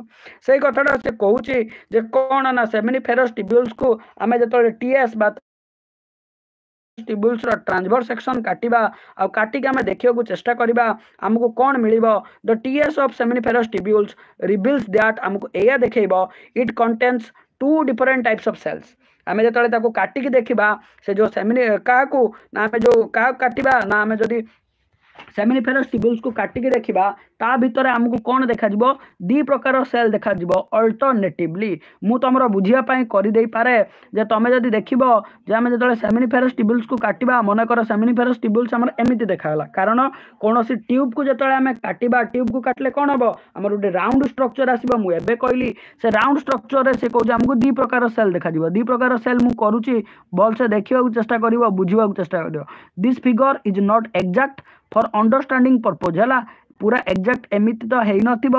ସେଇ କଥାଟା ସେ କହୁଛି ଯେ କ'ଣ ନା ସେମିନି ଫେରସ୍ ଟ୍ୟୁବ୍ୟୁଲ୍ସକୁ ଆମେ ଯେତେବେଳେ ଟିଏସ୍ ବା टेबुल्स ट्रांसफर सेक्शन काटा आटिक आम देखा चेस्टा आमको कौन मिल the TS of seminiferous tubules reveals that आमको यह देख it contains two different types of cells आम जो काटिक देखा से जो सेमिनी क्या जो क्या काटा ना आम जो ସେମିନିଫେରସ୍ ଟ୍ୟୁବ୍ୟୁଲ୍ସ କୁ କାଟିକି ଦେଖିବା ତା ଭିତରେ ଆମକୁ କ'ଣ ଦେଖାଯିବ ଦୁଇ ପ୍ରକାର ସେଲ୍ ଦେଖାଯିବ ଅଲ୍ଟରନେଟିଭଲି ମୁଁ ତମର ବୁଝିବା ପାଇଁ କରିଦେଇପାରେ ଯେ ତମେ ଯଦି ଦେଖିବ ଯେ ଆମେ ଯେତେବେଳେ ସେମିନିଫେରସ୍ ଟ୍ୟୁବ୍ୟୁଲ୍ସକୁ କାଟିବା ମନେକର ସେମିନିଫେରସ୍ ଟ୍ୟୁବ୍ୟୁଲ୍ସ ଆମର ଏମିତି ଦେଖାଗଲା କାରଣ କୌଣସି ଟ୍ୟୁବ୍କୁ ଯେତେବେଳେ ଆମେ କାଟିବା ଟ୍ୟୁବ୍କୁ କାଟିଲେ କ'ଣ ହେବ ଆମର ଗୋଟେ ରାଉଣ୍ଡ ଷ୍ଟ୍ରକ୍ଚର ଆସିବ ମୁଁ ଏବେ କହିଲି ସେ ରାଉଣ୍ଡ ଷ୍ଟ୍ରକ୍ଚରରେ ସେ କହୁଛି ଆମକୁ ଦୁଇ ପ୍ରକାର ସେଲ୍ ଦେଖାଯିବ ଦୁଇ ପ୍ରକାର ସେଲ୍ ମୁଁ କରୁଛି ଭଲସେ ଦେଖିବାକୁ ଚେଷ୍ଟା କରିବ ବୁଝିବାକୁ ଚେଷ୍ଟା କରିବ this figure is not exact for understanding purpose ହେଲା ପୁରା ଏକ୍ଜାକ୍ଟ ଏମିତି ତ ହେଇନଥିବ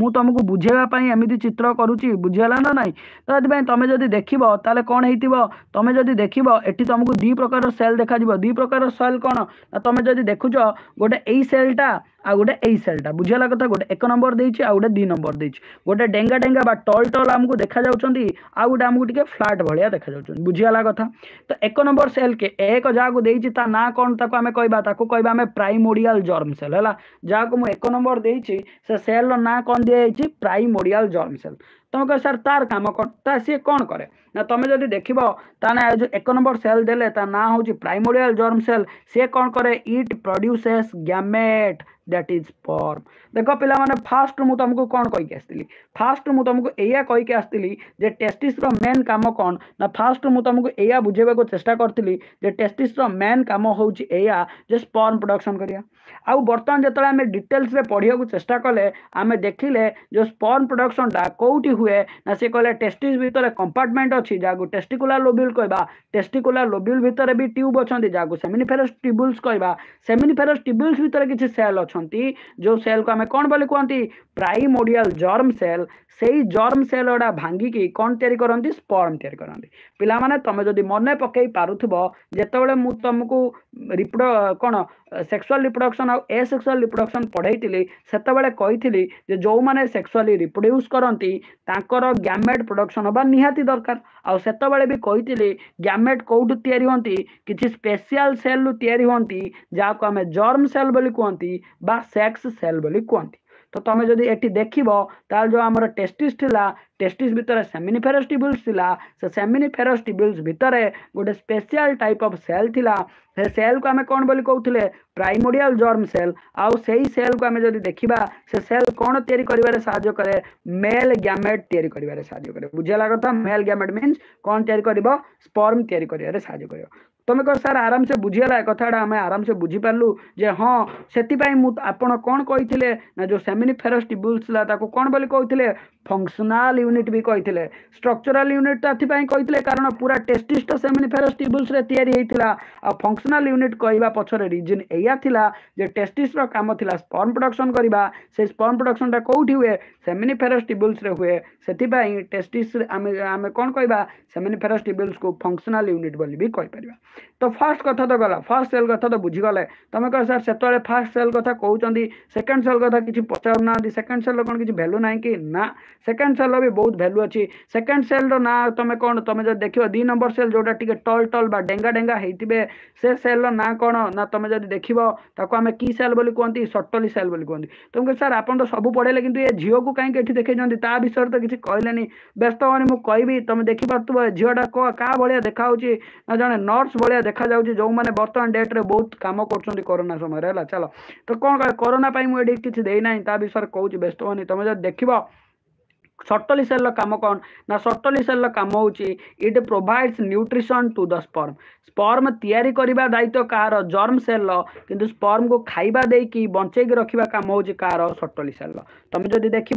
ମୁଁ ତୁମକୁ ବୁଝେଇବା ପାଇଁ ଏମିତି ଚିତ୍ର କରୁଛି ବୁଝିହେଲା ନା ନାହିଁ ତ ସେଥିପାଇଁ ତୁମେ ଯଦି ଦେଖିବ ତାହେଲେ କ'ଣ ହେଇଥିବ ତୁମେ ଯଦି ଦେଖିବ ଏଠି ତୁମକୁ ଦୁଇ ପ୍ରକାରର ସେଲ୍ ଦେଖାଯିବ ଦୁଇ ପ୍ରକାରର ସେଲ୍ କ'ଣ ନା ତୁମେ ଯଦି ଦେଖୁଛ ଗୋଟେ ଏଇ ସେଲ୍ଟା ଆଉ ଗୋଟେ ଏଇ ସେଲ୍ଟା ବୁଝିଗଲା କଥା ଗୋଟେ ଏକ ନମ୍ବର ଦେଇଛି ଆଉ ଗୋଟେ ଦୁଇ ନମ୍ବର ଦେଇଛି ଗୋଟେ ଡେଙ୍ଗା ଡେଙ୍ଗା ବା ଟଲ୍ ଟଲ୍ ଆମକୁ ଦେଖାଯାଉଛନ୍ତି ଆଉ ଗୋଟେ ଆମକୁ ଟିକେ ଫ୍ଲାଟ୍ ଭଳିଆ ଦେଖାଯାଉଛନ୍ତି ବୁଝିଗଲା କଥା ତ ଏକ ନମ୍ବର ସେଲ୍ କେ ଏକ ଯାହାକୁ ଦେଇଛି ତା ନାଁ କ'ଣ ତାକୁ ଆମେ କହିବା ତାକୁ କହିବା ଆମେ ପ୍ରାଇମୋଡ଼ିଆଲ ଜର୍ମ ସେଲ୍ ହେଲା ଯାହାକୁ ମୁଁ ଏକ ନମ୍ବର ଦେଇଛି ସେ ସେଲ୍ର ନାଁ କ'ଣ ଦିଆଯାଇଛି ପ୍ରାଇମୋଡ଼ିଆଲ ଜର୍ମ ସେଲ୍ ତମେ କହ ସାର୍ ତାର କାମ କ'ଣ ତା ସିଏ କ'ଣ କରେ ନା ତମେ ଯଦି ଦେଖିବ ତା ନା ଯେଉଁ ଏକ ନମ୍ବର ସେଲ୍ ଦେଲେ ତା ନାଁ ହେଉଛି ପ୍ରାଇମୋଡ଼ିଆଲ ଜର୍ମ ସେଲ୍ ସିଏ କ'ଣ କରେ it produces gamete that is form ଦେଖ ପିଲାମାନେ ଫାଷ୍ଟ ମୁଁ ତମକୁ କ'ଣ କହିକି ଆସିଥିଲି ଫାଷ୍ଟ ମୁଁ ତମକୁ ଏଇଆ କହିକି ଆସିଥିଲି ଯେ ଟେଷ୍ଟିସ୍ର ମେନ୍ କାମ କ'ଣ ନା ଫାଷ୍ଟ ମୁଁ ତୁମକୁ ଏଇଆ ବୁଝେଇବାକୁ ଚେଷ୍ଟା କରିଥିଲି ଯେ ଟେଷ୍ଟିସ୍ର ମେନ୍ କାମ ହେଉଛି ଏଇଆ ଯେ ସ୍ପର୍ମ ପ୍ରଡକ୍ସନ୍ କରିବା ଆଉ ବର୍ତ୍ତମାନ ଯେତେବେଳେ ଆମେ ଡିଟେଲ୍ସରେ ପଢ଼ିବାକୁ ଚେଷ୍ଟା କଲେ ଆମେ ଦେଖିଲେ ଯେଉଁ ସ୍ପର୍ମ ପ୍ରଡକ୍ସନଟା କେଉଁଠି ହୁଏ ନା ସେ କହିଲେ ଟେଷ୍ଟିସ୍ ଭିତରେ କମ୍ପାର୍ଟମେଣ୍ଟ ଅଛି ଯାହାକୁ ଟେଷ୍ଟିକୁଲାର ଲୋବ୍ୟୁଲ୍ କହିବା ଟେଷ୍ଟିକୁଲାର ଲୋବ୍ୟୁଲ୍ ଭିତରେ ବି ଟ୍ୟୁବ୍ ଅଛନ୍ତି ଯାହାକୁ ସେମିନିଫେରସ୍ ଟ୍ୟୁବୁଲ୍ସ କହିବା ସେମିନିଫେରସ୍ ଟ୍ୟୁବୁଲ୍ସ ଭିତରେ କିଛି ସେଲ୍ ଅଛନ୍ତି ଯେଉଁ ସେଲ୍କୁ ଆମେ କ'ଣ ବୋଲି କୁହନ୍ତି ପ୍ରାଇମୋଡ଼ିଆଲ ଜର୍ମ ସେଲ୍ ସେଇ ଜର୍ମ ସେଲ୍ ଗୁଡ଼ା ଭାଙ୍ଗିକି କ'ଣ ତିଆରି କରନ୍ତି ସ୍ପର୍ମ ତିଆରି କରନ୍ତି ପିଲାମାନେ ତମେ ଯଦି ମନେ ପକେଇ ପାରୁଥିବ ଯେତେବେଳେ ମୁଁ ତମକୁ ରିପ୍ରୋ କ'ଣ सेक्सुआल रिप्रडक्शन आसेक्सुआल रिप्रडक्शन पढ़ाई से कही जो मैंने सेक्सुआली रिप्रड्यूस करती ग्यमेट प्रडक्शन हाँ निहाती दरकार आत ग्यमेट कौट तैयारी हमें किसी स्पेशल सेल रु या हमें जहाँ को आम जर्म सेल बोली कहती सेक्स सेल बोली कहती तो तुम्हें जदि ये देखो तो जो आम टेस्टिस टेस्टिस भितर सेमिनिफेरस टीबुल से सेमिनिफेरस टीबुल भितर गोटे स्पेशियाल टाइप अफ सेल था से सेल को आम कौन बोली कहते प्राइमोरियाल जर्म सेल आउ से सेल को आम जब देखा से सेल कौन या करे मेल ग्यमेट तैयारी करें साय कै बुझेगा कथ मेल ग्यमेट मीन कौन या स्पर्म या कर तुम्हें कह सर आराम से बुझीगला कथा आम आराम से बुझी पार्लु हाँ से आप कौन कही ना जो सेमिनिफेरस टीबुल कौन बोली कहते ଫଙ୍କସନାଲ ୟୁନିଟ୍ ବି କହିଥିଲେ ଷ୍ଟ୍ରକ୍ଚରାଲ ୟୁନିଟ୍ ଏଥିପାଇଁ କହିଥିଲେ କାରଣ ପୁରା ଟେଷ୍ଟିଷ୍ଟ ସେମିନିଫେରସ୍ ଟ୍ୟୁବୁଲ୍ସରେ ତିଆରି ହେଇଥିଲା ଆଉ ଫଙ୍କସନାଲ ୟୁନିଟ୍ କହିବା ପଛରେ ରିଜିନ୍ ଏଇଆ ଥିଲା ଯେ ଟେଷ୍ଟିସ୍ର କାମ ଥିଲା ସ୍ପର୍ମ ପ୍ରଡକ୍ସନ୍ କରିବା ସେ ସ୍ପର୍ମ ପ୍ରଡ଼କ୍ସନ୍ଟା କେଉଁଠି ହୁଏ ସେମିନିଫେରସ୍ ଟିବୁଲ୍ସରେ ହୁଏ ସେଥିପାଇଁ ଟେଷ୍ଟିସ୍ରେ ଆମେ ଆମେ କ'ଣ କହିବା ସେମିନିଫେରସ୍ ଟ୍ୟୁବୁଲ୍ସକୁ ଫଙ୍କସନାଲ ୟୁନିଟ୍ ବୋଲି ବି କହିପାରିବା ତ ଫାର୍ଷ୍ଟ କଥା ତ ଗଲା ଫାର୍ଷ୍ଟ ସେଲ୍ କଥା ତ ବୁଝିଗଲେ ତମେ କହ ସାର୍ ସେତେବେଳେ ଫାର୍ଷ୍ଟ ସେଲ୍ କଥା କହୁଛନ୍ତି ସେକେଣ୍ଡ ସେଲ୍ କଥା କିଛି ପଚାରୁନାହାନ୍ତି ସେକେଣ୍ଡ ସେଲ୍ର କ'ଣ କିଛି ଭ୍ୟାଲୁ ନାହିଁ କି ନା सेकेंड सेल भी बहुत भैल्यू अच्छी सेकेंड सेल ना तुम कौन तुम जब देख दु नंबर सेल जो टल टल डेगा डेगा होते से सेल रहा कौन ना तुम जब देखो आम कि सेल बोली कहते सटली सेल बोली कहते तुमको सर आप तो सब पढ़े कि झीव को कहीं देखते ता विषय तो किसी कहले व्यस्त हो कहि तुम देख पार्थ झीटा क्या भाया देखा ना जड़े नर्स भाया देखा जो मैंने बर्तमान डेट्रे बहुत कम करोना समय चल तो कौन कह करोना मुझे किसी देना ता विषय कहूँ व्यस्त होनी तुम जब देख ସଟଲି ସେଲ୍ର କାମ କ'ଣ ନା ସଟଲି ସେଲ୍ର କାମ ହେଉଛି it provides nutrition to the sperm sperm ତିଆରି କରିବା ଦାୟିତ୍ୱ କାହାର ଜର୍ମ ସେଲ୍ର କିନ୍ତୁ ସ୍ପର୍ମକୁ ଖାଇବା ଦେଇକି ବଞ୍ଚେଇକି ରଖିବା କାମ ହେଉଛି କାହାର ସଟଲି ସେଲ୍ର तुम जदि देख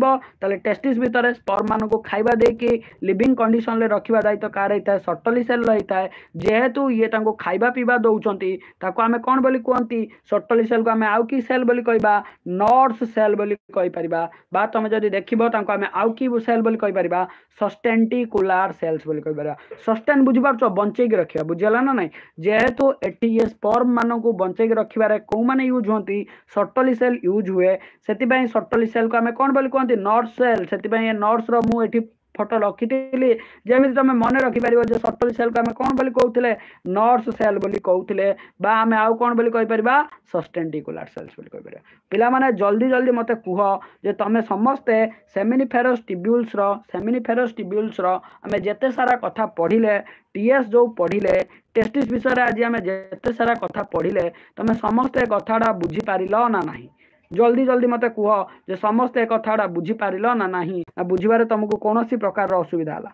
टेस्टिस भितर स्पर मान को खावा दे कि लिविंग कंडीशन में रखा दायित्व क्या रही है सटली सेल रही था जेहेतु ये खावा पीवा दौंक आम कौन बोली कहते सटली सेल को आम आउ कि सेल बोली कह नर्स सेल बोली कहीपर तुम जदि देखो आम आउ कि सेल बोली कहपर सस्टेटिकुला सेल्स कहपर सस्टेन बुझ पार बचे रखा बुझेगा ना नहीं जेहेतु ये स्पर्म मान को बचे रखे कौ मैंने यूज हमें सटली सेल यूज हुए से सटली सेल को ତମେ କ'ଣ ବୋଲି କୁହନ୍ତି ନର୍ସ ସେଲ୍ ସେଥିପାଇଁ ଏ ନର୍ସର ମୁଁ ଏଠି ଫଟୋ ରଖିଥିଲି ଯେମିତି ତମେ ମନେ ରଖିପାରିବ ଯେ ସତୁରୀ ସେଲ୍କୁ ଆମେ କ'ଣ ବୋଲି କହୁଥିଲେ ନର୍ସ ସେଲ୍ ବୋଲି କହୁଥିଲେ ବା ଆମେ ଆଉ କ'ଣ ବୋଲି କହିପାରିବା ସଷ୍ଟେଣ୍ଡିକୁଲାର ସେଲ୍ସ ବୋଲି କହିପାରିବା ପିଲାମାନେ ଜଲ୍ଦି ଜଲ୍ଦି ମୋତେ କୁହ ଯେ ତମେ ସମସ୍ତେ ସେମିନି ଫେରସ୍ ଟିବ୍ୟୁଲ୍ସର ସେମିନି ଫେରସ୍ ଟିବ୍ୟୁଲ୍ସର ଆମେ ଯେତେ ସାରା କଥା ପଢ଼ିଲେ ଟିଏସ୍ ଯେଉଁ ପଢ଼ିଲେ ଟେଷ୍ଟିସ୍ ବିଷୟରେ ଆଜି ଆମେ ଯେତେ ସାରା କଥା ପଢ଼ିଲେ ତମେ ସମସ୍ତେ କଥାଟା ବୁଝିପାରିଲ ନା ନାହିଁ ଜଲ୍ଦି ଜଲ୍ଦି ମୋତେ କୁହ ଯେ ସମସ୍ତେ ଏ କଥାଟା ବୁଝିପାରିଲ ନା ନାହିଁ ଆଉ ବୁଝିବାରେ ତୁମକୁ କୌଣସି ପ୍ରକାରର ଅସୁବିଧା ହେଲା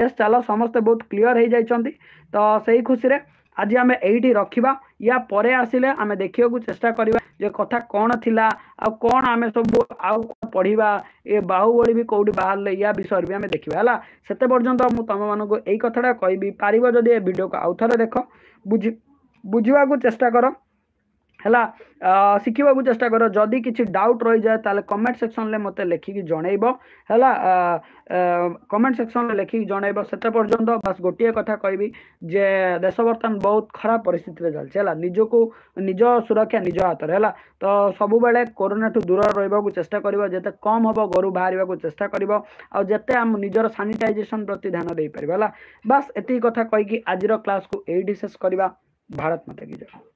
ୟେସ୍ ଚାଲ ସମସ୍ତେ ବହୁତ କ୍ଲିଅର୍ ହେଇଯାଇଛନ୍ତି ତ ସେଇ ଖୁସିରେ ଆଜି ଆମେ ଏଇଠି ରଖିବା ୟା ପରେ ଆସିଲେ ଆମେ ଦେଖିବାକୁ ଚେଷ୍ଟା କରିବା ଯେ କଥା କ'ଣ ଥିଲା ଆଉ କ'ଣ ଆମେ ସବୁ ଆଉ କଣ ପଢ଼ିବା ଏ ବାହୁବଳି ବି କେଉଁଠି ବାହାରିଲେ ୟା ବିଷୟରେ ବି ଆମେ ଦେଖିବା ହେଲା ସେତେ ପର୍ଯ୍ୟନ୍ତ ମୁଁ ତୁମମାନଙ୍କୁ ଏଇ କଥାଟା କହିବି ପାରିବ ଯଦି ଏ ଭିଡ଼ିଓକୁ ଆଉ ଥରେ ଦେଖ ବୁଝି ବୁଝିବାକୁ ଚେଷ୍ଟା କର ହେଲା ଶିଖିବାକୁ ଚେଷ୍ଟା କର ଯଦି କିଛି ଡାଉଟ୍ ରହିଯାଏ ତାହେଲେ କମେଣ୍ଟ ସେକ୍ସନରେ ମୋତେ ଲେଖିକି ଜଣେଇବ ହେଲା କମେଣ୍ଟ ସେକ୍ସନରେ ଲେଖିକି ଜଣେଇବ ସେତେ ପର୍ଯ୍ୟନ୍ତ ବାସ୍ ଗୋଟିଏ କଥା କହିବି ଯେ ଦେଶ ବର୍ତ୍ତମାନ ବହୁତ ଖରାପ ପରିସ୍ଥିତିରେ ଚାଲିଛି ହେଲା ନିଜକୁ ନିଜ ସୁରକ୍ଷା ନିଜ ହାତରେ ହେଲା ତ ସବୁବେଳେ କରୋନାଠୁ ଦୂର ରହିବାକୁ ଚେଷ୍ଟା କରିବ ଯେତେ କମ୍ ହେବ ଘରୁ ବାହାରିବାକୁ ଚେଷ୍ଟା କରିବ ଆଉ ଯେତେ ଆମ ନିଜର ସାନିଟାଇଜେସନ୍ ପ୍ରତି ଧ୍ୟାନ ଦେଇପାରିବ ହେଲା ବାସ୍ ଏତିକି କଥା କହିକି ଆଜିର କ୍ଲାସ୍କୁ ଏଇଠି ଶେଷ କରିବା ଭାରତ ମାତା କି ଜୟ